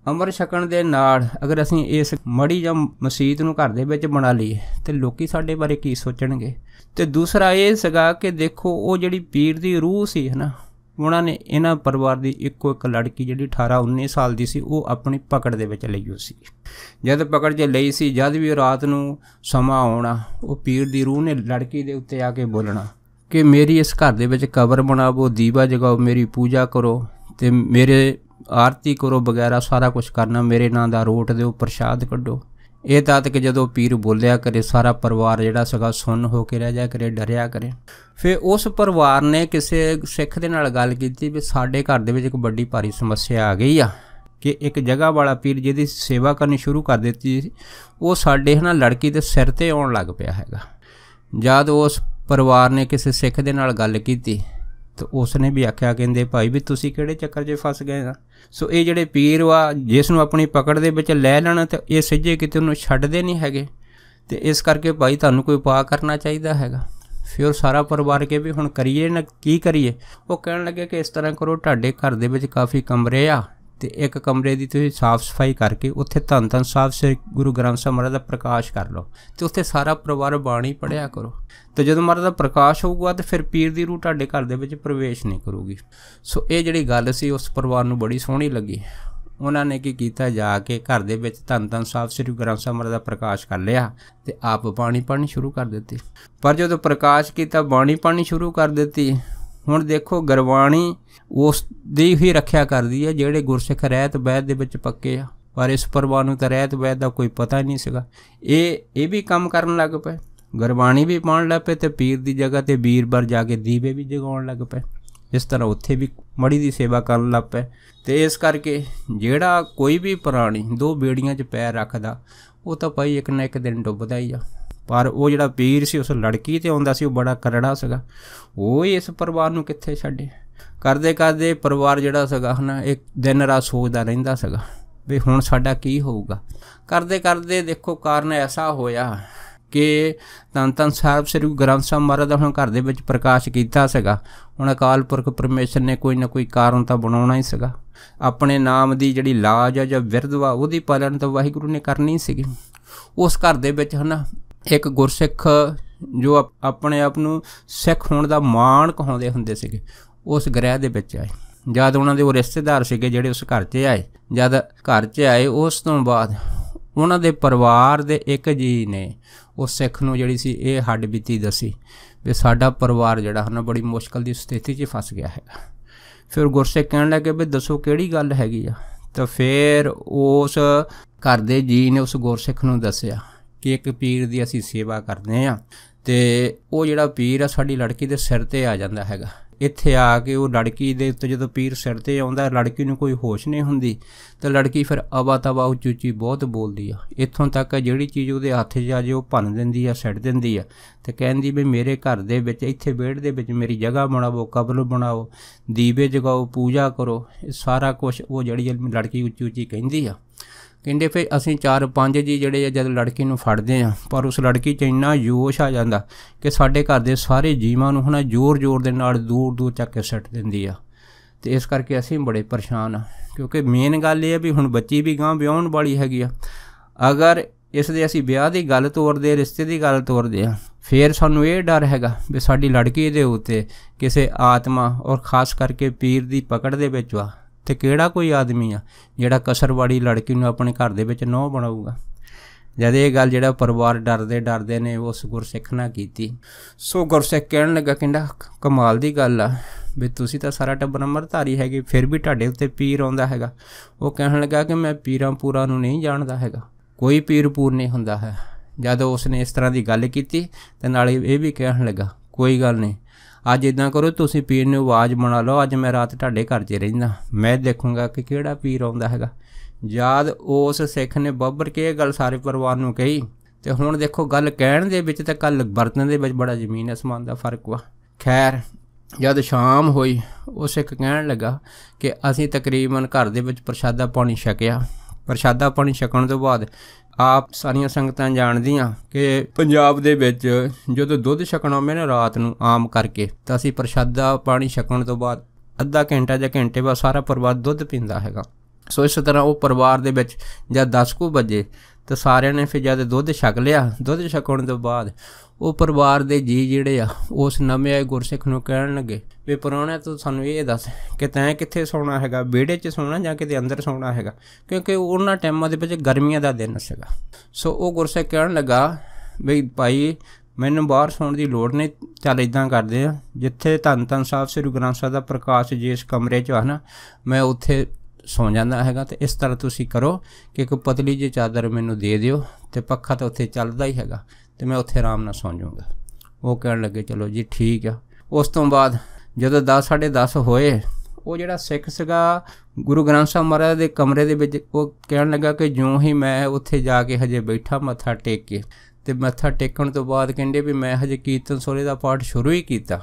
ਅੰਮ੍ਰਿਤ ਛਕਣ ਦੇ ਨਾਲ ਅਗਰ ਅਸੀਂ ਇਸ ਮੜੀ ਜਾਂ ਮਸਜਿਦ ਨੂੰ ਘਰ ਦੇ ਵਿੱਚ ਬਣਾ ਲਈਏ ਤੇ ਲੋਕੀ ਸਾਡੇ ਬਾਰੇ ਕੀ ਸੋਚਣਗੇ ਤੇ ਦੂਸਰਾ ਇਹ ਸਗਾ ਕਿ ਦੇਖੋ ਉਹ ਜਿਹੜੀ ਪੀਰ ਦੀ ਰੂਹ ਸੀ ਹਨਾ ਉਹਨਾਂ ਨੇ ਇਹਨਾਂ ਪਰਿਵਾਰ ਦੀ ਇੱਕੋ ਇੱਕ ਲੜਕੀ ਜਿਹੜੀ 18 19 ਸਾਲ ਦੀ ਸੀ ਉਹ ਆਪਣੀ ਪਕੜ ਦੇ ਵਿੱਚ ਲਈ ਹੋਈ ਸੀ ਜਦ ਪਕੜ ਜੇ ਲਈ ਸੀ ਜਦ ਵੀ ਰਾਤ ਨੂੰ ਸਮਾਂ ਆਉਣਾ ਉਹ ਪੀਰ ਦੀ ਰੂਹ ਨੇ ਲੜਕੀ ਦੇ ਉੱਤੇ ਆ ਕੇ ਬੋਲਣਾ ਕਿ ਮੇਰੀ ਇਸ ਘਰ ਦੇ ਵਿੱਚ ਕਬਰ ਬਣਾਵੋ ਦੀਵਾ ਜਗਾਓ ਮੇਰੀ ਪੂਜਾ ਕਰੋ ਤੇ ਮੇਰੇ ਆਰਤੀ ਕਰੋ ਵਗੈਰਾ ਸਾਰਾ ਕੁਝ ਕਰਨਾ ਮੇਰੇ ਨਾਂ ਦਾ ਰੋਟ ਦਿਓ ਪ੍ਰਸ਼ਾਦ ਕੱਢੋ ਇਹ ਦਾਤ ਕਿ ਜਦੋਂ ਪੀਰ ਬੋਲਿਆ ਕਰੇ ਸਾਰਾ ਪਰਿਵਾਰ ਜਿਹੜਾ ਸਗਾ ਸੁਣ ਹੋ ਕੇ ਰਹਿ ਜਾ ਕਰੇ ਡਰਿਆ ਕਰੇ ਫਿਰ ਉਸ ਪਰਿਵਾਰ ਨੇ ਕਿਸੇ ਸਿੱਖ ਦੇ ਨਾਲ ਗੱਲ ਕੀਤੀ ਵੀ ਸਾਡੇ ਘਰ ਦੇ ਵਿੱਚ ਇੱਕ ਵੱਡੀ ਭਾਰੀ ਸਮੱਸਿਆ ਆ ਗਈ ਆ ਕਿ ਇੱਕ ਜਗ੍ਹਾ ਵਾਲਾ ਪੀਰ ਜਿਹਦੀ ਸੇਵਾ ਕਰਨੀ ਸ਼ੁਰੂ ਕਰ ਦਿੱਤੀ ਉਹ ਸਾਡੇ ਹਨਾ ਲੜਕੀ ਦੇ ਸਿਰ ਤੇ ਆਉਣ ਲੱਗ ਪਿਆ ਹੈਗਾ ਜਦ ਉਸ ਪਰਿਵਾਰ ਨੇ ਕਿਸੇ ਸਿੱਖ ਦੇ ਨਾਲ ਗੱਲ ਕੀਤੀ ਤੇ ਉਸ ਨੇ ਵੀ ਆਖਿਆ ਕਹਿੰਦੇ ਭਾਈ ਵੀ ਤੁਸੀਂ ਕਿਹੜੇ ਚੱਕਰ 'ਚ ਫਸ ਗਏ ਆ ਸੋ ਇਹ ਜਿਹੜੇ ਪੀਰ ਵਾ ਜਿਸ ਨੂੰ ਆਪਣੀ ਪਕੜ ਦੇ ਵਿੱਚ ਲੈ ਲੈਣਾ ਤੇ ਇਹ ਸਿੱਝੇ ਕਿਤੇ ਉਹਨੂੰ ਛੱਡਦੇ ਨਹੀਂ ਹੈਗੇ ਤੇ ਇਸ ਕਰਕੇ ਭਾਈ ਤੁਹਾਨੂੰ ਕੋਈ ਉਪਾਅ ਕਰਨਾ ਚਾਹੀਦਾ ਹੈਗਾ ਫਿਰ ਸਾਰਾ ਪਰਿਵਾਰ ਕੇ ਵੀ ਹੁਣ ਕਰੀਏ ਨਾ ਕੀ ਕਰੀਏ ਉਹ ਕਹਿਣ ਲੱਗੇ ਕਿ ਇਸ ਤਰ੍ਹਾਂ ਕਰੋ ਤੁਹਾਡੇ ਘਰ ਦੇ ਵਿੱਚ ਕਾਫੀ ਕਮਰੇ ਆ ਤੇ ਇੱਕ ਕਮਰੇ ਦੀ ਤੁਸੀਂ ਸਾਫ਼ ਸਫਾਈ ਕਰਕੇ ਉੱਥੇ ਧੰਨ ਧੰਨ ਸਾਹਿਬ ਸ੍ਰੀ ਗੁਰੂ ਗ੍ਰੰਥ ਸਾਹਿਬ ਮਹਾਰਾਜ ਦਾ ਪ੍ਰਕਾਸ਼ ਕਰ ਲਓ ਤੇ ਉੱਥੇ ਸਾਰਾ ਪਰਿਵਾਰ ਬਾਣੀ ਪੜਿਆ ਕਰੋ ਤੇ ਜਦੋਂ ਮਹਾਰਾਜ ਦਾ ਪ੍ਰਕਾਸ਼ ਹੋਊਗਾ ਤੇ ਫਿਰ ਪੀਰ ਦੀ ਰੂਹ ਤੁਹਾਡੇ ਘਰ ਦੇ ਵਿੱਚ ਪ੍ਰਵੇਸ਼ ਨਹੀਂ ਕਰੂਗੀ ਸੋ ਇਹ ਜਿਹੜੀ ਗੱਲ ਸੀ ਉਸ ਪਰਿਵਾਰ ਨੂੰ ਬੜੀ ਸੋਹਣੀ ਲੱਗੀ ਉਹਨਾਂ ਨੇ ਕੀ ਕੀਤਾ ਜਾ ਕੇ ਘਰ ਦੇ ਵਿੱਚ ਧੰਨ ਧੰਨ ਸਾਹਿਬ ਸ੍ਰੀ ਗ੍ਰੰਥ ਸਾਹਿਬ ਮਹਾਰਾਜ ਦਾ ਪ੍ਰਕਾਸ਼ ਕਰ ਲਿਆ ਤੇ ਆਪ ਬਾਣੀ ਪੜਨੀ ਸ਼ੁਰੂ ਕਰ ਦਿੱਤੀ ਪਰ ਜਦੋਂ ਪ੍ਰਕਾਸ਼ ਕੀਤਾ ਬਾਣੀ ਪੜਨੀ ਸ਼ੁਰੂ ਕਰ ਦਿੱਤੀ ਹੁਣ ਦੇਖੋ ਗੁਰਬਾਣੀ ਉਸ ਦੀ ਹੀ ਰੱਖਿਆ ਕਰਦੀ ਹੈ ਜਿਹੜੇ ਗੁਰਸਿੱਖ ਰਹਿਤ ਬੈਦ ਦੇ ਵਿੱਚ ਪੱਕੇ ਆ ਪਰ ਇਸ ਪਰਵਾਹ ਨੂੰ ਤਾਂ ਰਹਿਤ ਬੈਦ ਦਾ ਕੋਈ ਪਤਾ ਨਹੀਂ ਸੀਗਾ ਇਹ ਇਹ ਵੀ ਕੰਮ ਕਰਨ ਲੱਗ ਪਏ ਗੁਰਬਾਣੀ ਵੀ ਪਾਉਣ ਲੱਗ ਪਏ ਤੇ ਪੀਰ ਦੀ ਜਗ੍ਹਾ ਤੇ ਵੀਰਬਰ ਜਾ ਕੇ ਦੀਵੇ ਵੀ ਜਗਾਉਣ ਲੱਗ ਪਏ ਇਸ ਤਰ੍ਹਾਂ ਉੱਥੇ ਵੀ ਮੜੀ ਦੀ ਸੇਵਾ ਕਰਨ ਲੱਗ ਪਏ ਤੇ ਇਸ ਕਰਕੇ ਜਿਹੜਾ ਕੋਈ ਵੀ ਪ੍ਰਾਣੀ ਦੋ ਬੇੜੀਆਂ 'ਚ ਪੈਰ ਰੱਖਦਾ ਉਹ ਤਾਂ ਭਾਈ ਇੱਕ ਨਾ ਇੱਕ ਦਿਨ ਡੁੱਬਦਾ ਹੀ ਆ ਪਰ ਉਹ ਜਿਹੜਾ ਪੀਰ ਸੀ ਉਸ ਲੜਕੀ ਤੇ ਆਉਂਦਾ ਸੀ ਉਹ ਬੜਾ ਕਰੜਾ ਸੀਗਾ ਉਹ ਇਸ ਪਰਿਵਾਰ ਨੂੰ ਕਿੱਥੇ ਛੱਡੇ ਕਰਦੇ ਕਰਦੇ ਪਰਿਵਾਰ ਜਿਹੜਾ ਸੀਗਾ ਹਨਾ ਇੱਕ ਦਿਨ ਰਾਤ ਸੋਚਦਾ ਰਹਿੰਦਾ ਸੀਗਾ ਵੀ ਹੁਣ ਸਾਡਾ ਕੀ ਹੋਊਗਾ ਕਰਦੇ ਕਰਦੇ ਦੇਖੋ ਕਾਰਨ ਐਸਾ ਹੋਇਆ ਕਿ ਤਨ ਤਨ ਸਾਹਿਬ ਸ੍ਰੀ ਗ੍ਰੰਥ ਸਾਹਿਬ ਮਹਾਰਾਜ ਦਾ ਹੁਣ ਘਰ ਦੇ ਵਿੱਚ ਪ੍ਰਕਾਸ਼ ਕੀਤਾ ਸੀਗਾ ਹੁਣ ਅਕਾਲ ਪੁਰਖ ਪਰਮੇਸ਼ਰ ਨੇ ਕੋਈ ਨਾ ਕੋਈ ਕਾਰਨ ਤਾਂ ਬਣਾਉਣਾ ਹੀ ਸੀਗਾ ਆਪਣੇ ਨਾਮ ਦੀ ਜਿਹੜੀ ਲਾਜ ਆ ਜਾਂ ਵਿਰਧਵਾ ਉਹਦੀ ਪਾਲਣ ਤਾਂ ਵਾਹਿਗੁਰੂ ਨੇ ਕਰਨੀ ਸੀਗੀ ਉਸ ਘਰ ਦੇ ਵਿੱਚ ਹਨਾ ਇੱਕ ਗੁਰਸਿੱਖ ਜੋ ਆਪਣੇ ਆਪ ਨੂੰ ਸਿੱਖ ਹੋਣ ਦਾ ਮਾਣ ਕਹਾਉਂਦੇ ਹੁੰਦੇ ਸੀਗੇ ਉਸ ਗ੍ਰਹਿ ਦੇ ਵਿੱਚ ਆਏ ਜਦ ਉਹਨਾਂ ਦੇ ਉਹ ਰਿਸ਼ਤੇਦਾਰ ਸੀਗੇ ਜਿਹੜੇ ਉਸ ਘਰ 'ਚ ਆਏ ਜਦ ਘਰ 'ਚ ਆਏ ਉਸ ਤੋਂ ਬਾਅਦ ਉਹਨਾਂ ਦੇ ਪਰਿਵਾਰ ਦੇ ਇੱਕ ਜੀ ਨੇ ਉਹ ਸਿੱਖ ਨੂੰ ਜਿਹੜੀ ਸੀ ਇਹ ਹੱਡ ਬੀਤੀ ਦਸੀ ਕਿ ਸਾਡਾ ਪਰਿਵਾਰ ਜਿਹੜਾ ਹਨ ਬੜੀ ਮੁਸ਼ਕਲ ਦੀ ਸਥਿਤੀ 'ਚ ਫਸ ਗਿਆ ਹੈਗਾ ਫਿਰ ਗੁਰਸਿੱਖ ਕਹਿਣ ਲੱਗੇ ਵੀ ਦੱਸੋ ਕਿਹੜੀ ਗੱਲ ਹੈਗੀ ਆ ਤਾਂ ਫਿਰ ਉਸ ਘਰ ਦੇ ਜੀ ਨੇ ਉਸ ਗੁਰਸਿੱਖ ਨੂੰ ਦੱਸਿਆ ਕਿ ਇੱਕ ਪੀਰ ਦੀ ਅਸੀਂ ਸੇਵਾ ਕਰਦੇ ਆ ਤੇ ਉਹ ਜਿਹੜਾ ਪੀਰ ਆ ਸਾਡੀ ਲੜਕੀ ਦੇ ਸਿਰ ਤੇ ਆ ਜਾਂਦਾ ਹੈਗਾ ਇੱਥੇ ਆ ਕੇ ਉਹ ਲੜਕੀ ਦੇ ਉੱਤੇ ਜਦੋਂ ਪੀਰ ਸਿਰ ਤੇ ਆਉਂਦਾ ਲੜਕੀ ਨੂੰ ਕੋਈ ਹੋਸ਼ ਨਹੀਂ ਹੁੰਦੀ ਤੇ ਲੜਕੀ ਫਿਰ ਅਵਾ ਤਵਾ ਉੱਚੀ ਬਹੁਤ ਬੋਲਦੀ ਆ ਇੱਥੋਂ ਤੱਕ ਜਿਹੜੀ ਚੀਜ਼ ਉਹਦੇ ਹੱਥ 'ਚ ਆ ਜੇ ਉਹ ਭੰਨ ਦਿੰਦੀ ਆ ਛੱਡ ਦਿੰਦੀ ਆ ਤੇ ਕਹਿੰਦੀ ਵੀ ਮੇਰੇ ਘਰ ਦੇ ਵਿੱਚ ਇੱਥੇ ਬੇੜ ਦੇ ਵਿੱਚ ਮੇਰੀ ਜਗ੍ਹਾ ਬਣਾਓ ਕਬਰ ਬਣਾਓ ਦੀਵੇ ਜਗਾਓ ਪੂਜਾ ਕਰੋ ਇਹ ਸਾਰਾ ਕੁਝ ਉਹ ਜਿਹੜੀ ਲੜਕੀ ਉੱਚੀ ਉੱਚੀ ਕਹਿੰਦੀ ਆ ਕਹਿੰਦੇ ਫਿਰ ਅਸੀਂ ਚਾਰ ਪੰਜ ਜੀ ਜਿਹੜੇ ਆ ਜਦ ਲੜਕੀ ਨੂੰ ਫੜਦੇ ਆ ਪਰ ਉਸ ਲੜਕੀ 'ਚ ਇੰਨਾ ਜੋਸ਼ ਆ ਜਾਂਦਾ ਕਿ ਸਾਡੇ ਘਰ ਦੇ ਸਾਰੇ ਜੀਵਾਂ ਨੂੰ ਹਨਾ ਜ਼ੋਰ-ਜ਼ੋਰ ਦੇ ਨਾਲ ਦੂਰ-ਦੂਰ ਚੱਕ ਕੇ ਸੱਟ ਦਿੰਦੀ ਆ ਤੇ ਇਸ ਕਰਕੇ ਅਸੀਂ ਬੜੇ ਪਰੇਸ਼ਾਨ ਆ ਕਿਉਂਕਿ ਮੇਨ ਗੱਲ ਇਹ ਆ ਵੀ ਹੁਣ ਬੱਚੀ ਵੀ ਗਾਂ ਵਿਆਹਣ ਵਾਲੀ ਹੈਗੀ ਆ ਅਗਰ ਇਸ ਦੇ ਅਸੀਂ ਵਿਆਹ ਦੀ ਗੱਲ ਤੋਰਦੇ ਰਿਸ਼ਤੇ ਦੀ ਗੱਲ ਤੋਰਦੇ ਆ ਫੇਰ ਸਾਨੂੰ ਇਹ ਡਰ ਹੈਗਾ ਵੀ ਸਾਡੀ ਲੜਕੀ ਦੇ ਉੱਤੇ ਕਿਸੇ ਆਤਮਾ ਔਰ ਖਾਸ ਕਰਕੇ ਪੀਰ ਦੀ ਪਕੜ ਦੇ ਵਿੱਚ ਆ ਤੇ ਕਿਹੜਾ ਕੋਈ ਆਦਮੀ ਆ ਜਿਹੜਾ ਕਸਰਵਾੜੀ ਲੜਕੀ ਨੂੰ ਆਪਣੇ ਘਰ ਦੇ ਵਿੱਚ ਨੋ ਬਣਾਊਗਾ ਜਦ ਇਹ ਗੱਲ ਜਿਹੜਾ ਪਰਿਵਾਰ ਡਰਦੇ ਡਰਦੇ ਨੇ ਉਸ ਗੁਰਸਿੱਖ ਨਾਲ ਕੀਤੀ ਸੋ ਗੁਰਸਿੱਖ ਕਹਿਣ ਲੱਗਾ ਕਿੰਦਾ ਕਮਾਲ ਦੀ ਗੱਲ ਆ ਵੀ ਤੁਸੀਂ ਤਾਂ ਸਾਰਾ ਟੱਬਰ ਧਾਰੀ ਹੈਗੇ ਫਿਰ ਵੀ ਤੁਹਾਡੇ ਉੱਤੇ ਪੀਰ ਆਉਂਦਾ ਹੈਗਾ ਉਹ ਕਹਿਣ ਲੱਗਾ ਕਿ ਮੈਂ ਪੀਰਾਂ ਪੂਰਾ ਨੂੰ ਨਹੀਂ ਜਾਣਦਾ ਹੈਗਾ ਕੋਈ ਪੀਰ ਪੂਰ ਨਹੀਂ ਹੁੰਦਾ ਹੈ ਜਦ ਉਸਨੇ ਇਸ ਤਰ੍ਹਾਂ ਦੀ ਗੱਲ ਕੀਤੀ ਤੇ ਨਾਲੇ ਇਹ ਵੀ ਕਹਿਣ ਲੱਗਾ ਕੋਈ ਗੱਲ ਨਹੀਂ ਅੱਜ ਇਦਾਂ ਕਰੋ ਤੁਸੀਂ ਪੀਰ ਨੂੰ ਆਵਾਜ਼ ਬਣਾ ਲਓ ਅੱਜ ਮੈਂ ਰਾਤ ਤੁਹਾਡੇ ਘਰ 'ਚ ਰਹਿੰਦਾ ਮੈਂ ਦੇਖੂੰਗਾ ਕਿ ਕਿਹੜਾ ਪੀਰ ਆਉਂਦਾ ਹੈਗਾ ਯਾਦ ਉਸ ਸਿੱਖ ਨੇ ਬੱਬਰ ਕੇ ਇਹ ਗੱਲ ਸਾਰੇ ਪਰਿਵਾਰ ਨੂੰ ਕਹੀ ਤੇ ਹੁਣ ਦੇਖੋ ਗੱਲ ਕਹਿਣ ਦੇ ਵਿੱਚ ਤੇ ਕੱਲ ਵਰਤਨ ਦੇ ਵਿੱਚ ਬੜਾ ਜ਼ਮੀਨ ਅਸਮਾਨ ਦਾ ਫਰਕ ਵਾ ਖੈਰ ਜਦ ਸ਼ਾਮ ਹੋਈ ਉਹ ਸਿੱਖ ਕਹਿਣ ਲੱਗਾ ਕਿ ਅਸੀਂ ਤਕਰੀਬਨ ਘਰ ਦੇ ਵਿੱਚ ਪ੍ਰਸ਼ਾਦਾ ਪਾਣੀ ਛਕਿਆ ਪ੍ਰਸ਼ਾਦਾ ਪਾਣੀ ਛਕਣ ਤੋਂ ਬਾਅਦ ਆਪ ਸਾਰੀਆਂ ਸੰਗਤਾਂ ਜਾਣਦੀਆਂ ਕਿ ਪੰਜਾਬ ਦੇ ਵਿੱਚ ਜਦੋਂ ਦੁੱਧ ਛਕਣਾ ਹੋਵੇ ਨਾ ਰਾਤ ਨੂੰ ਆਮ ਕਰਕੇ ਤਾਂ ਅਸੀਂ ਪ੍ਰਸ਼ਾਦਾ ਪਾਣੀ ਛਕਣ ਤੋਂ ਬਾਅਦ ਅੱਧਾ ਘੰਟਾ ਜਾਂ ਘੰਟੇ ਬਾਅਦ ਸਾਰਾ ਪਰਿਵਾਰ ਦੁੱਧ ਪੀਂਦਾ ਹੈਗਾ ਸੋ ਇਸ ਤਰ੍ਹਾਂ ਉਹ ਪਰਿਵਾਰ ਦੇ ਵਿੱਚ ਜਾਂ 10 ਵਜੇ ਤੇ ਸਾਰਿਆਂ ਨੇ ਫਿਰ ਜਦ ਦੁੱਧ ਛਕ ਲਿਆ ਦੁੱਧ ਛਕਣ ਤੋਂ ਬਾਅਦ ਉਹ ਪਰਿਵਾਰ ਦੇ ਜੀ ਜਿਹੜੇ ਆ ਉਸ ਨਵੇਂ ਆਏ ਗੁਰਸਿੱਖ ਨੂੰ ਕਹਿਣ ਲੱਗੇ ਵੀ ਪੁਰਾਣੇ ਤੋਂ ਸਾਨੂੰ ਇਹ ਦੱਸ ਕਿ ਤੈਂ ਕਿੱਥੇ ਸੌਣਾ ਹੈਗਾ ਵਿਹੜੇ 'ਚ ਸੌਣਾ ਜਾਂ ਕਿਤੇ ਅੰਦਰ ਸੌਣਾ ਹੈਗਾ ਕਿਉਂਕਿ ਉਹਨਾਂ ਟਾਈਮਾਂ ਦੇ ਵਿੱਚ ਗਰਮੀਆਂ ਦਾ ਦਿਨ ਸੀਗਾ ਸੋ ਉਹ ਗੁਰਸਿੱਖ ਕਹਿਣ ਲੱਗਾ ਵੀ ਭਾਈ ਮੈਨੂੰ ਬਾਹਰ ਸੌਣ ਦੀ ਲੋੜ ਨਹੀਂ ਚੱਲ ਇਦਾਂ ਕਰਦੇ ਆ ਜਿੱਥੇ ਧੰਨ ਧੰਨ ਸਾਹਿਬ ਸ੍ਰੀ ਗੁਰੂ ਗ੍ਰੰਥ ਸਾਹਿਬ ਦਾ ਪ੍ਰਕਾਸ਼ ਜਿਸ ਕਮਰੇ 'ਚ ਆ ਨਾ ਮੈਂ ਉੱਥੇ ਸੌਂ ਜਾਂਦਾ ਹੈਗਾ ਤੇ ਇਸ ਤਰ੍ਹਾਂ ਤੁਸੀਂ ਕਰੋ ਕਿ ਕੋਈ ਪਤਲੀ ਜਿਹੀ ਚਾਦਰ ਮੈਨੂੰ ਦੇ ਦਿਓ ਤੇ ਪੱਖਾ ਤਾਂ ਉੱਥੇ ਚੱਲਦਾ ਹੀ ਹੈਗਾ ਤੇ ਮੈਂ ਉੱਥੇ ਆਰਾਮ ਨਾਲ ਸੌਂ ਜਾਊਂਗਾ ਉਹ ਕਹਿਣ ਲੱਗੇ ਚਲੋ ਜੀ ਠੀਕ ਆ ਉਸ ਤੋਂ ਬਾਅਦ ਜਦੋਂ 10 10:30 ਹੋਏ ਉਹ ਜਿਹੜਾ ਸਿੱਖ ਸਗਾ ਗੁਰੂ ਗ੍ਰੰਥ ਸਾਹਿਬ ਮਹਾਰਾਜ ਦੇ ਕਮਰੇ ਦੇ ਵਿੱਚ ਉਹ ਕਹਿਣ ਲੱਗਾ ਕਿ ਜਿਉਂ ਹੀ ਮੈਂ ਉੱਥੇ ਜਾ ਕੇ ਹਜੇ ਬੈਠਾ ਮੱਥਾ ਟੇਕ ਕੇ ਤੇ ਮੱਥਾ ਟੇਕਣ ਤੋਂ ਬਾਅਦ ਕਹਿੰਦੇ ਵੀ ਮੈਂ ਹਜੇ ਕੀਰਤਨ ਸੋਲੇ ਦਾ ਪਾਠ ਸ਼ੁਰੂ ਹੀ ਕੀਤਾ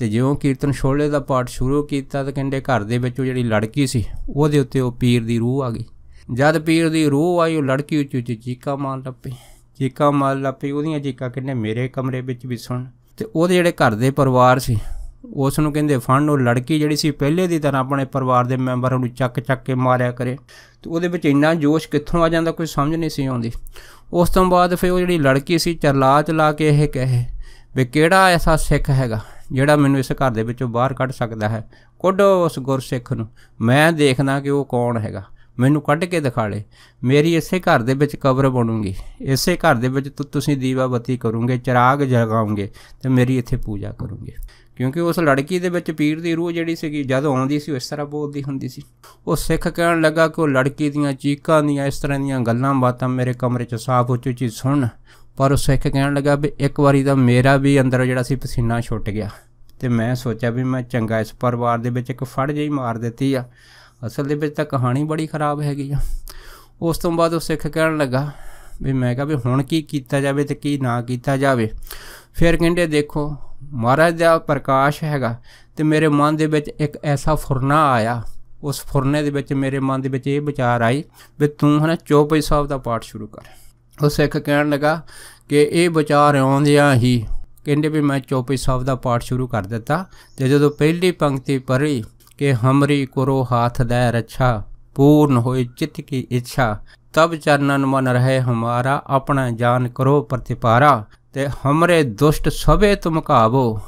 ਤੇ ਜਿਉਂ ਕੀਰਤਨ ਛੋਲੇ ਦਾ ਪਾਠ ਸ਼ੁਰੂ ਕੀਤਾ ਤਾਂ ਕਹਿੰਦੇ ਘਰ ਦੇ ਵਿੱਚ ਉਹ ਜਿਹੜੀ ਲੜਕੀ ਸੀ ਉਹਦੇ ਉੱਤੇ ਉਹ ਪੀਰ ਦੀ ਰੂਹ ਆ ਗਈ ਜਦ ਪੀਰ ਦੀ ਰੂਹ ਆਈ ਉਹ ਲੜਕੀ ਉੱਚੀ ਉੱਚੀ ਚੀਕਾਂ ਮਾਰ ਲੱਪੀ ਚੀਕਾਂ ਮਾਰ ਲੱਪੀ ਉਹਦੀਆਂ ਚੀਕਾਂ ਕਿੰਨੇ ਮੇਰੇ ਕਮਰੇ ਵਿੱਚ ਵੀ ਸੁਣ ਤੇ ਉਹਦੇ ਜਿਹੜੇ ਘਰ ਦੇ ਪਰਿਵਾਰ ਸੀ ਉਸ ਨੂੰ ਕਹਿੰਦੇ ਫੰਡ ਉਹ ਲੜਕੀ ਜਿਹੜੀ ਸੀ ਪਹਿਲੇ ਦੀ ਤਰ੍ਹਾਂ ਆਪਣੇ ਪਰਿਵਾਰ ਦੇ ਮੈਂਬਰਾਂ ਨੂੰ ਚੱਕ ਚੱਕ ਕੇ ਮਾਰਿਆ ਕਰੇ ਤੇ ਉਹਦੇ ਵਿੱਚ ਇੰਨਾ ਜੋਸ਼ ਕਿੱਥੋਂ ਆ ਜਾਂਦਾ ਕੋਈ ਸਮਝ ਨਹੀਂ ਸੀ ਆਉਂਦੀ ਉਸ ਤੋਂ ਬਾਅਦ ਫਿਰ ਉਹ ਜਿਹੜੀ ਲੜਕੀ ਸੀ ਚਰਲਾ ਚਲਾ ਕੇ ਇਹ ਕਹੇ ਵੀ ਕਿਹੜਾ ਐਸਾ ਸਿੱਖ ਹੈਗਾ ਜਿਹੜਾ ਮੈਨੂੰ ਇਸ ਘਰ ਦੇ ਵਿੱਚੋਂ ਬਾਹਰ ਕੱਢ ਸਕਦਾ ਹੈ ਕੱਢੋ ਉਸ ਗੁਰਸਿੱਖ ਨੂੰ ਮੈਂ ਦੇਖਣਾ ਕਿ ਉਹ ਕੌਣ ਹੈਗਾ ਮੈਨੂੰ ਕੱਢ ਕੇ ਦਿਖਾ ਲੈ ਮੇਰੀ ਇਸੇ ਘਰ ਦੇ ਵਿੱਚ ਕਬਰ ਬਣੂਗੀ ਇਸੇ ਘਰ ਦੇ ਵਿੱਚ ਤੁਸੀਂ ਦੀਵਾ ਬੱਤੀ ਕਰੋਗੇ ਚਿਰਾਗ ਜਗਾਉਂਗੇ ਤੇ ਮੇਰੀ ਇੱਥੇ ਪੂਜਾ ਕਰੋਗੇ ਕਿਉਂਕਿ ਉਸ ਲੜਕੀ ਦੇ ਵਿੱਚ ਪੀਰ ਦੀ ਰੂਹ ਜਿਹੜੀ ਸੀਗੀ ਜਦ ਆਉਂਦੀ ਸੀ ਇਸ ਤਰ੍ਹਾਂ ਬੋਲਦੀ ਹੁੰਦੀ ਸੀ ਉਹ ਸਿੱਖ ਕਹਿਣ ਲੱਗਾ ਕਿ ਉਹ ਲੜਕੀ ਦੀਆਂ ਚੀਕਾਂ ਦੀਆਂ ਇਸ ਤਰ੍ਹਾਂ ਦੀਆਂ ਗੱਲਾਂ ਬਾਤਾਂ ਮੇਰੇ ਕਮਰੇ 'ਚ ਸਾਫ਼ ਉੱਚੀ ਸੁਣ ਪਰ ਉਹ ਸਿੱਖ ਕਹਿਣ ਲੱਗਾ ਵੀ ਇੱਕ ਵਾਰੀ ਤਾਂ ਮੇਰਾ ਵੀ ਅੰਦਰ ਜਿਹੜਾ ਸੀ ਪਸੀਨਾ ਛੁੱਟ ਗਿਆ ਤੇ ਮੈਂ ਸੋਚਿਆ ਵੀ ਮੈਂ ਚੰਗਾ ਇਸ ਪਰਿਵਾਰ ਦੇ ਵਿੱਚ ਇੱਕ ਫੜ ਜਿਹੀ ਮਾਰ ਦਿੱਤੀ ਆ ਅਸਲ ਦੇ ਵਿੱਚ ਤਾਂ ਕਹਾਣੀ ਬੜੀ ਖਰਾਬ ਹੈਗੀ ਆ ਉਸ ਤੋਂ ਬਾਅਦ ਉਹ ਸਿੱਖ ਕਹਿਣ ਲੱਗਾ ਵੀ ਮੈਂ ਕਿਹਾ ਵੀ ਹੁਣ ਕੀ ਕੀਤਾ ਜਾਵੇ ਤੇ ਕੀ ਨਾ ਕੀਤਾ ਜਾਵੇ ਫਿਰ ਕਹਿੰਦੇ ਦੇਖੋ ਮਹਾਰਾਜ ਦਾ ਪ੍ਰਕਾਸ਼ ਹੈਗਾ ਤੇ ਮੇਰੇ ਮਨ ਦੇ ਵਿੱਚ ਇੱਕ ਐਸਾ ਫੁਰਨਾ ਆਇਆ ਉਸ ਫੁਰਨੇ ਦੇ ਵਿੱਚ ਮੇਰੇ ਮਨ ਦੇ ਵਿੱਚ ਇਹ ਵਿਚਾਰ ਆਈ ਵੀ ਤੂੰ ਹਨਾ ਚੌਪਈ ਸਾਹਿਬ ਦਾ ਪਾਠ ਸ਼ੁਰੂ ਕਰ ਉਹ ਸਿੱਖ ਕਹਿਣ ਲਗਾ ਕਿ ਇਹ ਵਿਚਾਰ ਆਉਂਦਿਆਂ ਹੀ ਕਹਿੰਦੇ ਵੀ ਮੈਂ ਚੋਪੀ ਸਾਹਿਬ ਦਾ ਪਾਠ ਸ਼ੁਰੂ ਕਰ ਦਿੱਤਾ ਤੇ ਜਦੋਂ ਪਹਿਲੀ ਪੰਕਤੀ ਪੜ੍ਹੀ ਕਿ ਹਮਰੀ ਕਰੋ ਹਾਥ ਦੇ ਰੱਛਾ ਪੂਰਨ ਹੋਏ ਚਿੱਤ ਕੀ ਇੱਛਾ ਤਬ ਚਰਨਨ ਮਨ ਰਹੇ ਹਮਾਰਾ ਆਪਣਾ ਜਾਨ ਕਰੋ ਪ੍ਰਤਿਪਾਰਾ ਤੇ ਹਮਰੇ ਦੁਸ਼ਟ ਸਭੇ ਤੁਮ ਘਾਵੋ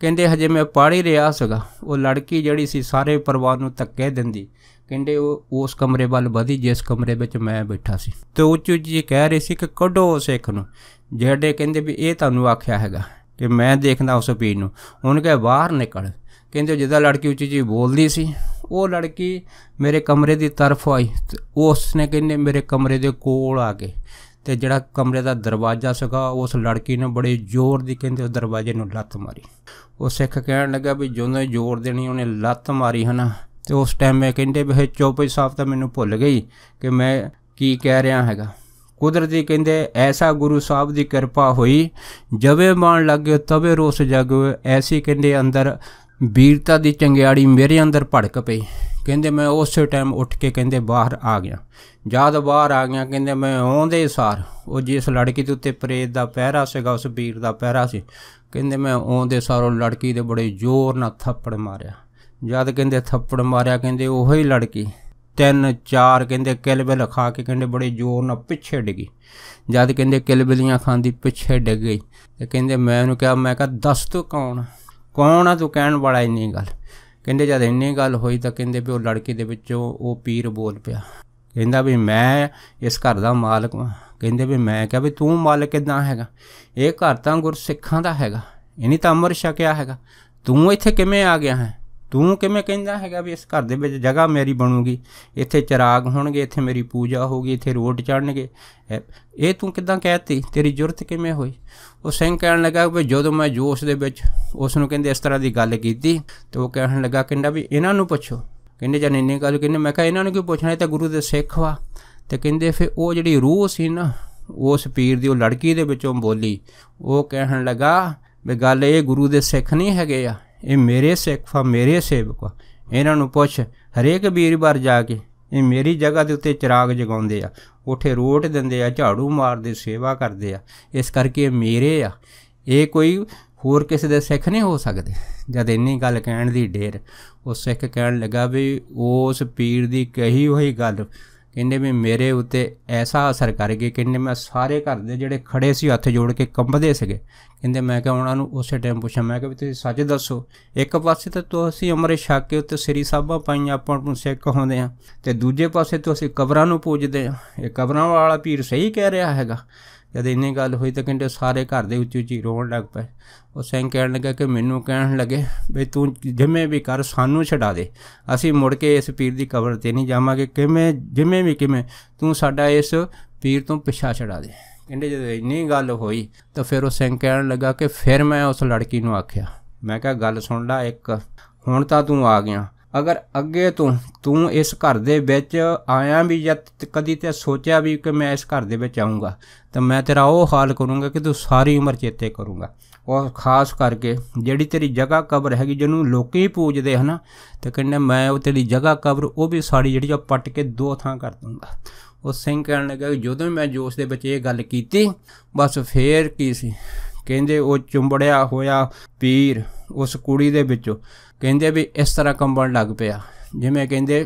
ਕਹਿੰਦੇ ਹਜੇ ਮੈਂ ਪੜ ਹੀ ਰਿਹਾ ਸੀਗਾ ਉਹ ਲੜਕੀ ਜਿਹੜੀ ਸੀ ਸਾਰੇ ਪਰਿਵਾਰ ਨੂੰ ਤੱਕੇ ਦਿੰਦੀ ਕਹਿੰਦੇ ਉਹ ਉਸ ਕਮਰੇ ਵੱਲ ਵਧੀ ਜਿਸ ਕਮਰੇ ਵਿੱਚ ਮੈਂ ਬੈਠਾ ਸੀ ਤੇ ਉੱਚ ਉੱਚ ਜੀ ਕਹਿ ਰਹੇ ਸੀ ਕਿ ਕੱਢੋ ਸਿੱਖ ਨੂੰ ਜਿਹੜੇ ਕਹਿੰਦੇ ਵੀ ਇਹ ਤੁਹਾਨੂੰ ਆਖਿਆ ਹੈਗਾ ਕਿ ਮੈਂ ਦੇਖਦਾ ਉਸ ਪੀਰ ਨੂੰ ਉਹਨ ਕਹੇ ਬਾਹਰ ਨਿਕਲ ਕਹਿੰਦੇ ਜਿਹਦਾ ਲੜਕੀ ਉੱਚੀ ਜੀ ਬੋਲਦੀ ਸੀ ਉਹ ਲੜਕੀ ਮੇਰੇ ਕਮਰੇ ਦੀ ਤਰਫ ਆਈ ਉਸ ਨੇ ਕਹਿੰਦੇ ਮੇਰੇ ਕਮਰੇ ਦੇ ਕੋਲ ਆ ਕੇ ਤੇ ਜਿਹੜਾ ਕਮਰੇ ਦਾ ਦਰਵਾਜ਼ਾ ਸੀਗਾ ਉਸ ਲੜਕੀ ਨੇ ਬੜੇ ਜ਼ੋਰ ਦੀ ਕਹਿੰਦੇ ਉਸ ਦਰਵਾਜ਼ੇ ਨੂੰ ਲੱਤ ਮਾਰੀ ਉਹ ਸਿੱਖ ਕਹਿਣ ਲੱਗਾ ਵੀ ਜਿਉਂਦੇ ਜ਼ੋਰ ਦੇਣੀ ਉਹਨੇ ਲੱਤ ਮਾਰੀ ਹਨਾ ਤੇ ਉਸ ਟਾਈਮ ਮੈਂ ਕਹਿੰਦੇ ਵੀ ਚੋਪੇ ਸਾਹਿਬ ਤਾਂ ਮੈਨੂੰ ਭੁੱਲ ਗਈ ਕਿ ਮੈਂ ਕੀ ਕਹਿ ਰਿਹਾ ਹੈਗਾ ਕੁਦਰਤੀ ਕਹਿੰਦੇ ਐਸਾ ਗੁਰੂ ਸਾਹਿਬ ਦੀ ਕਿਰਪਾ ਹੋਈ ਜਵੇ ਮਾਣ ਲੱਗੇ ਤਵੇ ਰੋਸ ਜਾਗੋ ਐਸੀ ਕਹਿੰਦੇ ਅੰਦਰ ਵੀਰਤਾ ਦੀ ਚੰਗਿਆੜੀ ਮੇਰੇ ਅੰਦਰ ਭੜਕ ਪਈ ਕਹਿੰਦੇ ਮੈਂ ਉਸੇ ਟਾਈਮ ਉੱਠ ਕੇ ਕਹਿੰਦੇ ਬਾਹਰ ਆ ਗਿਆ ਜਦ ਬਾਹਰ ਆ ਗਿਆ ਕਹਿੰਦੇ ਮੈਂ ਆਉਂਦੇ ਸਾਰ ਉਹ ਜਿਸ ਲੜਕੀ ਦੇ ਉੱਤੇ ਪ੍ਰੇਤ ਦਾ ਪਹਿਰਾ ਸੀਗਾ ਉਸ ਵੀਰ ਦਾ ਪਹਿਰਾ ਸੀ ਕਹਿੰਦੇ ਮੈਂ ਆਉਂਦੇ ਸਾਰ ਉਹ ਲੜਕੀ ਦੇ ਬੜੇ ਜ਼ੋਰ ਨਾਲ ਥੱਪੜ ਮਾਰਿਆ ਜਦ ਕਹਿੰਦੇ ਥੱਪੜ ਮਾਰਿਆ ਕਹਿੰਦੇ ਉਹੋ ਹੀ ਲੜਕੀ ਤਿੰਨ ਚਾਰ ਕਹਿੰਦੇ ਕਿਲਬਿਲ ਖਾ ਕੇ ਕਹਿੰਦੇ ਬੜੇ ਜ਼ੋਰ ਨਾਲ ਪਿੱਛੇ ਡਿੱਗੀ ਜਦ ਕਹਿੰਦੇ ਕਿਲਬਿਲੀਆਂ ਖਾਂਦੀ ਪਿੱਛੇ ਡਿੱਗ ਗਈ ਤੇ ਕਹਿੰਦੇ ਮੈਂ ਉਹਨੂੰ ਕਿਹਾ ਮੈਂ ਕਿਹਾ ਦੱਸ ਤੂੰ ਕੌਣ ਕੌਣ ਆ ਤੂੰ ਕਹਿਣ ਵਾਲਾ ਇੰਨੀ ਗੱਲ ਕਹਿੰਦੇ ਜਦ ਇੰਨੀ ਗੱਲ ਹੋਈ ਤਾਂ ਕਹਿੰਦੇ ਵੀ ਉਹ ਲੜਕੀ ਦੇ ਵਿੱਚੋਂ ਉਹ ਪੀਰ ਬੋਲ ਪਿਆ ਕਹਿੰਦਾ ਵੀ ਮੈਂ ਇਸ ਘਰ ਦਾ ਮਾਲਕ ਹਾਂ ਕਹਿੰਦੇ ਵੀ ਮੈਂ ਕਿਹਾ ਵੀ ਤੂੰ ਮਾਲਕ ਕਿਦਾਂ ਹੈਗਾ ਇਹ ਘਰ ਤਾਂ ਗੁਰਸਿੱਖਾਂ ਦਾ ਹੈਗਾ ਇਹ ਨਹੀਂ ਤਾਂ ਅਮਰ ਛਕਿਆ ਹੈਗਾ ਤੂੰ ਇੱਥੇ ਕਿਵੇਂ ਆ ਗਿਆ ਹੈ ਤੂੰ ਕਿਵੇਂ ਕਹਿੰਦਾ ਹੈਗਾ ਵੀ ਇਸ ਘਰ ਦੇ ਵਿੱਚ ਜਗ੍ਹਾ ਮੇਰੀ ਬਣੂਗੀ ਇੱਥੇ ਚਿਰਾਗ ਹੋਣਗੇ ਇੱਥੇ ਮੇਰੀ ਪੂਜਾ ਹੋਗੀ ਇੱਥੇ ਰੋਟ ਚੜਨਗੇ ਇਹ ਤੂੰ ਕਿਦਾਂ ਕਹਿਤੀ ਤੇਰੀ ਜੁਰਤ ਕਿਵੇਂ ਹੋਈ ਉਹ ਸਿੰਘ ਕਹਿਣ ਲੱਗਾ ਵੀ ਜਦੋਂ ਮੈਂ ਜੋਸ਼ ਦੇ ਵਿੱਚ ਉਸ ਨੂੰ ਕਹਿੰਦੇ ਇਸ ਤਰ੍ਹਾਂ ਦੀ ਗੱਲ ਕੀਤੀ ਤੇ ਉਹ ਕਹਿਣ ਲੱਗਾ ਕਹਿੰਦਾ ਵੀ ਇਹਨਾਂ ਨੂੰ ਪੁੱਛੋ ਕਹਿੰਦੇ ਜਾਂ ਇੰਨੇ ਗੱਲ ਕਹਿੰਦੇ ਮੈਂ ਕਿਹਾ ਇਹਨਾਂ ਨੂੰ ਕਿਉਂ ਪੁੱਛਣਾ ਇਹ ਤਾਂ ਗੁਰੂ ਦੇ ਸਿੱਖ ਵਾ ਤੇ ਕਹਿੰਦੇ ਫਿਰ ਉਹ ਜਿਹੜੀ ਰੂਹ ਸੀ ਨਾ ਉਸ ਪੀਰ ਦੀ ਉਹ ਲੜਕੀ ਦੇ ਵਿੱਚੋਂ ਬੋਲੀ ਉਹ ਕਹਿਣ ਲੱਗਾ ਵੀ ਗੱਲ ਇਹ ਗੁਰੂ ਦੇ ਸਿੱਖ ਨਹੀਂ ਹੈਗੇ ਆ ਇਹ ਮੇਰੇ ਸਿੱਖ ਆ ਮੇਰੇ ਸੇਵਕ ਆ ਇਹਨਾਂ ਨੂੰ ਪੁੱਛ ਹਰੇਕ ਵੀਰਵਾਰ ਜਾ ਕੇ ਇਹ ਮੇਰੀ ਜਗ੍ਹਾ ਦੇ ਉੱਤੇ ਚਿਰਾਗ ਜਗਾਉਂਦੇ ਆ ਉਠੇ ਰੋਟ ਦਿੰਦੇ ਆ ਝਾੜੂ ਮਾਰਦੇ ਸੇਵਾ ਕਰਦੇ ਆ ਇਸ ਕਰਕੇ ਮੇਰੇ ਆ ਇਹ ਕੋਈ ਹੋਰ ਕਿਸੇ ਦੇ ਸਿੱਖ ਨਹੀਂ ਹੋ ਸਕਦੇ ਜਦ ਇੰਨੀ ਗੱਲ ਕਹਿਣ ਦੀ ਢੇਰ ਉਹ ਸਿੱਖ ਕਹਿਣ ਲੱਗਾ ਵੀ ਉਸ ਪੀਰ ਦੀ ਕਹੀ ਹੋਈ ਗੱਲ ਕਹਿੰਦੇ ਵੀ ਮੇਰੇ ਉੱਤੇ ਐਸਾ ਅਸਰ ਕਰ ਕਿ ਕਹਿੰਦੇ ਮੈਂ ਸਾਰੇ ਘਰ ਦੇ ਜਿਹੜੇ ਖੜੇ ਸੀ ਹੱਥ ਜੋੜ ਕੇ ਕੰਬਦੇ ਸੀਗੇ ਕਹਿੰਦੇ ਮੈਂ ਕਿਹਾ ਉਹਨਾਂ ਨੂੰ ਉਸੇ ਟਾਈਮ ਪੁੱਛਿਆ ਮੈਂ ਕਿਹਾ ਵੀ ਤੁਸੀਂ ਸੱਚ ਦੱਸੋ ਇੱਕ ਪਾਸੇ ਤਾਂ ਤੁਸੀਂ ਅਮਰੇ ਛੱਕ ਕੇ ਉੱਤੇ ਸ੍ਰੀ ਸਾਹਿਬਾਂ ਪਾਈਆਂ ਆਪਾਂ ਨੂੰ ਸਿੱਖ ਹੁੰਦੇ ਆ ਤੇ ਦੂਜੇ ਪਾਸੇ ਤੁਸੀਂ ਕਬਰਾਂ ਨੂੰ ਪੂਜਦੇ ਆ ਇਹ ਕਬਰਾਂ ਵਾਲਾ ਪੀਰ ਸਹੀ ਕਹਿ ਰਿਹਾ ਹੈਗਾ ਜਦ ਇੰਨੀ ਗੱਲ ਹੋਈ ਤਾਂ ਕਹਿੰਦੇ ਸਾਰੇ ਘਰ ਦੇ ਉੱਚੀ ਉੱਚੀ ਰੋਣ ਲੱਗ ਪਏ ਉਹ ਸਿੰਘ ਕਹਿਣ ਲੱਗਾ ਕਿ ਮੈਨੂੰ ਕਹਿਣ ਲੱਗੇ ਵੀ ਤੂੰ ਜਿਵੇਂ ਵੀ ਕਰ ਸਾਨੂੰ ਛਡਾ ਦੇ ਅਸੀਂ ਮੁੜ ਕੇ ਇਸ ਪੀਰ ਦੀ ਕਬਰ ਤੇ ਨਹੀਂ ਜਾਵਾਂਗੇ ਕਿਵੇਂ ਜਿਵੇਂ ਵੀ ਕਿਵੇਂ ਤੂੰ ਸਾਡਾ ਇਸ ਪੀਰ ਤੋਂ ਪਿਛਾ ਛਡਾ ਦੇ ਕਹਿੰਦੇ ਜਦ ਇੰਨੀ ਗੱਲ ਹੋਈ ਤਾਂ ਫਿਰ ਉਹ ਸਿੰਘ ਕਹਿਣ ਲੱਗਾ ਕਿ ਫਿਰ ਮੈਂ ਉਸ ਲੜਕੀ ਨੂੰ ਆਖਿਆ ਮੈਂ ਕਿਹਾ ਗੱਲ ਸੁਣ ਲੈ ਇੱਕ ਹੁਣ ਤਾਂ ਤੂੰ ਆ ਗਿਆ ਅਗਰ ਅੱਗੇ ਤੋਂ ਤੂੰ ਇਸ ਘਰ ਦੇ ਵਿੱਚ ਆਇਆ ਵੀ ਜਾਂ ਕਦੀ ਤੇ ਸੋਚਿਆ ਵੀ ਕਿ ਮੈਂ ਇਸ ਘਰ ਦੇ ਵਿੱਚ ਆਉਂਗਾ ਤਾਂ ਮੈਂ ਤੇਰਾ ਉਹ ਹਾਲ ਕਰੂੰਗਾ ਕਿ ਤੂੰ ਸਾਰੀ ਉਮਰ ਚੇਤੇ ਕਰੂੰਗਾ ਔਰ ਖਾਸ ਕਰਕੇ ਜਿਹੜੀ ਤੇਰੀ ਜਗ੍ਹਾ ਕਬਰ ਹੈਗੀ ਜਿਹਨੂੰ ਲੋਕੀ ਪੂਜਦੇ ਹਨਾ ਤੇ ਕਹਿੰਦੇ ਮੈਂ ਉਹ ਤੇਰੀ ਜਗ੍ਹਾ ਕਬਰ ਉਹ ਵੀ ਸਾੜੀ ਜਿਹੜੀ ਉਹ ਪੱਟ ਕੇ ਦੋ ਥਾਂ ਕਰ ਦੂੰਗਾ ਉਹ ਸਿੰਘ ਕਹਿਣ ਲੱਗਾ ਕਿ ਜਦੋਂ ਮੈਂ ਜੋਸ਼ ਦੇ ਵਿੱਚ ਇਹ ਗੱਲ ਕੀਤੀ ਬਸ ਫੇਰ ਕੀ ਸੀ ਕਹਿੰਦੇ ਉਹ ਚੁੰਬੜਿਆ ਹੋਇਆ ਪੀਰ ਉਸ ਕੁੜੀ ਦੇ ਵਿੱਚੋਂ ਕਹਿੰਦੇ ਵੀ ਇਸ ਤਰ੍ਹਾਂ ਕੰਬਣ ਲੱਗ ਪਿਆ ਜਿਵੇਂ ਕਹਿੰਦੇ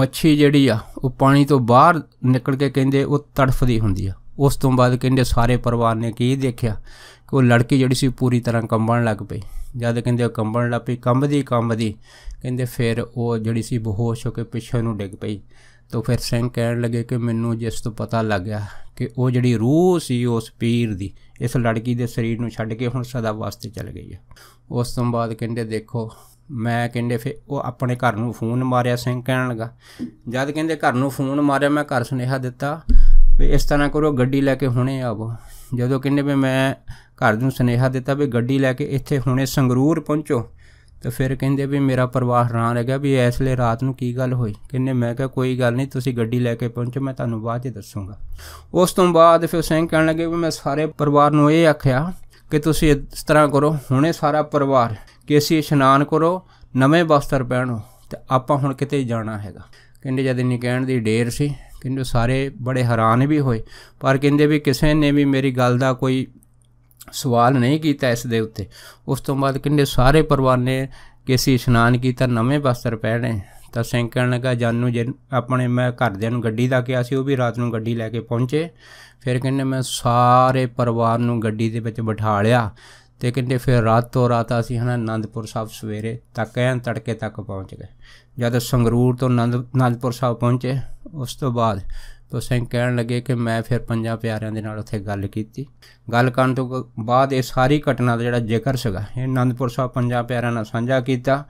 ਮੱਛੀ ਜਿਹੜੀ ਆ ਉਹ ਪਾਣੀ ਤੋਂ ਬਾਹਰ ਨਿਕਲ ਕੇ ਕਹਿੰਦੇ ਉਹ ਤੜਫਦੀ ਹੁੰਦੀ ਆ ਉਸ ਤੋਂ ਬਾਅਦ ਕਹਿੰਦੇ ਸਾਰੇ ਪਰਿਵਾਰ ਨੇ ਕੀ ਦੇਖਿਆ ਕਿ ਉਹ ਲੜਕੀ ਜਿਹੜੀ ਸੀ ਪੂਰੀ ਤਰ੍ਹਾਂ ਕੰਬਣ ਲੱਗ ਪਈ ਜਦ ਕਹਿੰਦੇ ਉਹ ਕੰਬਣ ਲੱਗ ਪਈ ਕੰਬਦੀ ਕੰਬਦੀ ਕਹਿੰਦੇ ਫਿਰ ਉਹ ਜਿਹੜੀ ਸੀ ਬਹੋਸ਼ ਹੋ ਕੇ ਪਿੱਛੇ ਨੂੰ ਡਿੱਗ ਪਈ ਤਾਂ ਫਿਰ ਸਿੰਘ ਕਹਿਣ ਲੱਗੇ ਕਿ ਮੈਨੂੰ ਜਿਸ ਤੋਂ ਪਤਾ ਲੱਗਿਆ ਕਿ ਉਹ ਜਿਹੜੀ ਰੂਹ ਸੀ ਉਸ ਪੀਰ ਦੀ ਇਸ ਲੜਕੀ ਦੇ ਸਰੀਰ ਨੂੰ ਛੱਡ ਕੇ ਹੁਣ ਸਦਾ ਵਾਸਤੇ ਚਲ ਗਈ ਹੈ ਉਸ ਤੋਂ ਬਾਅਦ ਕਹਿੰਦੇ ਦੇਖੋ ਮੈਂ ਕਹਿੰਦੇ ਫੇ ਉਹ ਆਪਣੇ ਘਰ ਨੂੰ ਫੋਨ ਮਾਰਿਆ ਸਿੰਘ ਕਹਿਣ ਲਗਾ ਜਦ ਕਹਿੰਦੇ ਘਰ ਨੂੰ ਫੋਨ ਮਾਰਿਆ ਮੈਂ ਘਰ ਸੁਨੇਹਾ ਦਿੱਤਾ ਵੀ ਇਸ ਤਰ੍ਹਾਂ ਕਰੋ ਗੱਡੀ ਲੈ ਕੇ ਹੁਣੇ ਆਵੋ ਜਦੋਂ ਕਹਿੰਦੇ ਵੀ ਮੈਂ ਘਰ ਨੂੰ ਸੁਨੇਹਾ ਦਿੱਤਾ ਵੀ ਗੱਡੀ ਲੈ ਕੇ ਇੱਥੇ ਹੁਣੇ ਸੰਗਰੂਰ ਪਹੁੰਚੋ ਤਾਂ ਫਿਰ ਕਹਿੰਦੇ ਵੀ ਮੇਰਾ ਪਰਿਵਾਰ ਰਾਂ ਰਹਿ ਗਿਆ ਵੀ ਇਸ ਲਈ ਰਾਤ ਨੂੰ ਕੀ ਗੱਲ ਹੋਈ ਕਿੰਨੇ ਮੈਂ ਕਿਹਾ ਕੋਈ ਗੱਲ ਨਹੀਂ ਤੁਸੀਂ ਗੱਡੀ ਲੈ ਕੇ ਪਹੁੰਚੋ ਮੈਂ ਤੁਹਾਨੂੰ ਬਾਅਦ ਵਿੱਚ ਦੱਸੂਗਾ ਉਸ ਤੋਂ ਬਾਅਦ ਫਿਰ ਸਿੰਘ ਕਹਿਣ ਲੱਗੇ ਵੀ ਮੈਂ ਸਾਰੇ ਪਰਿਵਾਰ ਨੂੰ ਇਹ ਆਖਿਆ ਕਿ ਤੁਸੀਂ ਇਸ ਤਰ੍ਹਾਂ ਕਰੋ ਹੁਣੇ ਸਾਰਾ ਪਰਿਵਾਰ ਕਿ ਅਸੀਂ ਇਸ਼ਨਾਨ ਕਰੋ ਨਵੇਂ ਵਸਤਰ ਪਹਿਨੋ ਤੇ ਆਪਾਂ ਹੁਣ ਕਿਤੇ ਜਾਣਾ ਹੈਗਾ ਕਹਿੰਦੇ ਜਦ ਇਨੀ ਕਹਿਣ ਦੀ ਡੇਰ ਸੀ ਕਹਿੰਦੇ ਸਾਰੇ ਬੜੇ ਹੈਰਾਨ ਵੀ ਹੋਏ ਪਰ ਕਹਿੰਦੇ ਵੀ ਕਿਸੇ ਨੇ ਵੀ ਮੇਰੀ ਗੱਲ ਦਾ ਕੋਈ ਸਵਾਲ ਨਹੀਂ ਕੀਤਾ ਇਸ ਦੇ ਉੱਤੇ ਉਸ ਤੋਂ ਬਾਅਦ ਕਹਿੰਦੇ ਸਾਰੇ ਪਰਿਵਾਰ ਨੇ ਕਿ ਅਸੀਂ ਇਸ਼ਨਾਨ ਕੀਤਾ ਨਵੇਂ ਵਸਤਰ ਪਹਿਨੇ ਤਾਂ ਸਿੰਘ ਕਹਿਣ ਲੱਗਾ ਜਾਨੂ ਜੇ ਆਪਣੇ ਮੈਂ ਘਰਦਿਆਂ ਨੂੰ ਗੱਡੀ ਦਾ ਕਿਹਾ ਸੀ ਉਹ ਵੀ ਰਾਤ ਨੂੰ ਗੱਡੀ ਲੈ ਕੇ ਪਹੁੰਚੇ ਫਿਰ ਕਹਿੰਦੇ ਮੈਂ ਸਾਰੇ ਪਰਿਵਾਰ ਨੂੰ ਗੱਡੀ ਦੇ ਵਿੱਚ ਬਿਠਾ ਲਿਆ ਤੇ ਕਹਿੰਦੇ ਫਿਰ ਰਾਤੋਂ ਰਾਤ ਅਸੀਂ ਹਨਾ ਆਨੰਦਪੁਰ ਸਾਹਿਬ ਸਵੇਰੇ ਤੱਕ ਐਨ ਤੜਕੇ ਤੱਕ ਪਹੁੰਚ ਗਏ ਜਦ ਸੰਗਰੂਰ ਤੋਂ ਆਨੰਦ ਆਨੰਦਪੁਰ ਸਾਹਿਬ ਪਹੁੰਚੇ ਉਸ ਤੋਂ ਬਾਅਦ ਤੋ ਸਿੰਘ ਕਹਿਣ ਲੱਗੇ ਕਿ ਮੈਂ ਫਿਰ ਪੰਜਾਂ ਪਿਆਰਿਆਂ ਦੇ ਨਾਲ ਉੱਥੇ ਗੱਲ ਕੀਤੀ ਗੱਲ ਕਰਨ ਤੋਂ ਬਾਅਦ ਇਹ ਸਾਰੀ ਘਟਨਾ ਦਾ ਜਿਹੜਾ ਜ਼ਿਕਰ ਸੀਗਾ ਇਹ ਆਨੰਦਪੁਰ ਸਾਹਿਬ ਪੰਜਾਂ ਪਿਆਰਿਆਂ ਨਾਲ ਸਾਂਝਾ ਕੀਤਾ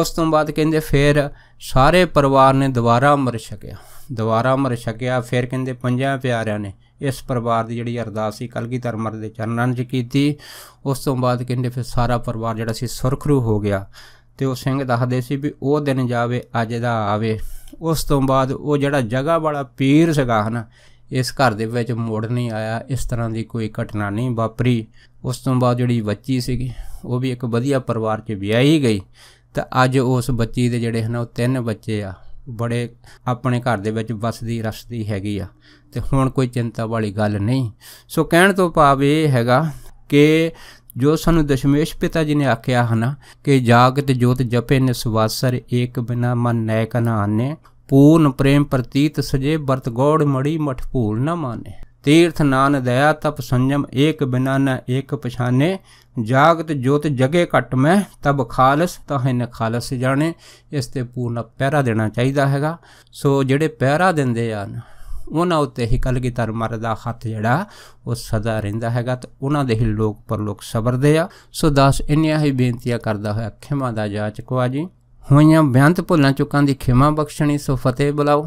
ਉਸ ਤੋਂ ਬਾਅਦ ਕਹਿੰਦੇ ਫਿਰ ਸਾਰੇ ਪਰਿਵਾਰ ਨੇ ਦੁਬਾਰਾ ਅੰਮ੍ਰਿਤ ਛਕਿਆ ਦੁਬਾਰਾ ਅੰਮ੍ਰਿਤ ਛਕਿਆ ਫਿਰ ਕਹਿੰਦੇ ਪੰਜਾਂ ਪਿਆਰਿਆਂ ਨੇ ਇਸ ਪਰਿਵਾਰ ਦੀ ਜਿਹੜੀ ਅਰਦਾਸ ਸੀ ਕਲਗੀ ਧਰਮਰ ਦੇ ਚਰਨਾਂ 'ਚ ਕੀਤੀ ਉਸ ਤੋਂ ਬਾਅਦ ਕਹਿੰਦੇ ਫਿਰ ਸਾਰਾ ਪਰਿਵਾਰ ਜਿਹੜਾ ਸੀ ਸੁਰਖਰੂ ਹੋ ਗਿਆ ਤੇ ਉਹ ਸਿੰਘ ਦੱਸਦੇ ਸੀ ਵੀ ਉਹ ਦਿਨ ਜਾਵੇ ਅੱਜ ਦਾ ਆਵੇ ਉਸ ਤੋਂ ਬਾਅਦ ਉਹ ਜਿਹੜਾ ਜਗਾ ਵਾਲਾ ਪੀਰ ਸੀਗਾ ਹਨ ਇਸ ਘਰ ਦੇ ਵਿੱਚ ਮੋੜ ਨਹੀਂ ਆਇਆ ਇਸ ਤਰ੍ਹਾਂ ਦੀ ਕੋਈ ਘਟਨਾ ਨਹੀਂ ਵਾਪਰੀ ਉਸ ਤੋਂ ਬਾਅਦ ਜਿਹੜੀ ਬੱਚੀ ਸੀਗੀ ਉਹ ਵੀ ਇੱਕ ਵਧੀਆ ਪਰਿਵਾਰ 'ਚ ਵਿਆਹੀ ਗਈ ਤਾਂ ਅੱਜ ਉਸ ਬੱਚੀ ਦੇ ਜਿਹੜੇ ਹਨ ਉਹ ਤਿੰਨ ਬੱਚੇ ਆ ਬੜੇ ਆਪਣੇ ਘਰ ਦੇ ਵਿੱਚ ਵਸਦੀ ਰਸਦੀ ਹੈਗੀ ਆ ਤੇ ਹੁਣ ਕੋਈ ਚਿੰਤਾ ਵਾਲੀ ਗੱਲ ਨਹੀਂ ਸੋ ਕਹਿਣ ਤੋਂ ਭਾਵ ਇਹ ਹੈਗਾ ਕਿ ਜੋ ਸਾਨੂੰ ਦਸ਼ਮੇਸ਼ ਪਿਤਾ ਜੀ ਨੇ ਆਖਿਆ ਹਨਾ ਕਿ ਜਾਗਤ ਜੋਤ ਜਪੇ ਨਿਸਵਾਸਰ ਏਕ ਬਿਨਾ ਮਨ ਨੈ ਕਨਾ ਆਨੇ ਪੂਰਨ ਪ੍ਰੇਮ ਪ੍ਰਤੀਤ ਸਜੇ ਵਰਤ ਗੋੜ ਮੜੀ ਮਠ ਭੂਲ ਨਾ ਮਾਨੇ ਤੀਰਥ ਨਾਨ ਦਇਆ ਤਪ ਸੰਜਮ ਏਕ ਬਿਨਾ ਨ ਏਕ ਪਛਾਨੇ ਜਾਗਤ ਜੋਤ ਜਗੇ ਘਟ ਮੈਂ ਤਬ ਖਾਲਸ ਤਾਹੇ ਖਾਲਸ ਜਾਣੇ ਇਸ ਤੇ ਪੂਰਨ ਪਹਿਰਾ ਦੇਣਾ ਚਾਹੀਦਾ ਹੈਗਾ ਸੋ ਜਿਹੜੇ ਪਹਿਰਾ ਦਿੰਦੇ ਹਨ ਉਹਨਾਂ ਉੱਤੇ ਹੀ ਕਲਗੀ ਤਰ ਮਰਦਾ ਹੱਥ ਜਿਹੜਾ ਉਹ ਸਦਾ ਰਹਿੰਦਾ ਹੈਗਾ ਤੇ ਉਹਨਾਂ ਦੇ ਹੀ ਲੋਕ ਪਰ ਲੋਕ ਸਬਰਦੇ ਆ ਸੋ ਦਾਸ ਇੰਨੀਆਂ ਹੀ ਬੇਨਤੀਆਂ ਕਰਦਾ ਹੋਇਆ ਖਿਮਾ ਦਾ ਜਾਚਕਵਾ ਜੀ ਹੋਈਆਂ ਬਿਆੰਤ ਭੁੱਲਾਂ ਚੁੱਕਾਂ ਦੀ ਖਿਮਾ ਬਖਸ਼ਣੀ ਸੋ ਫਤਿਹ ਬੁਲਾਓ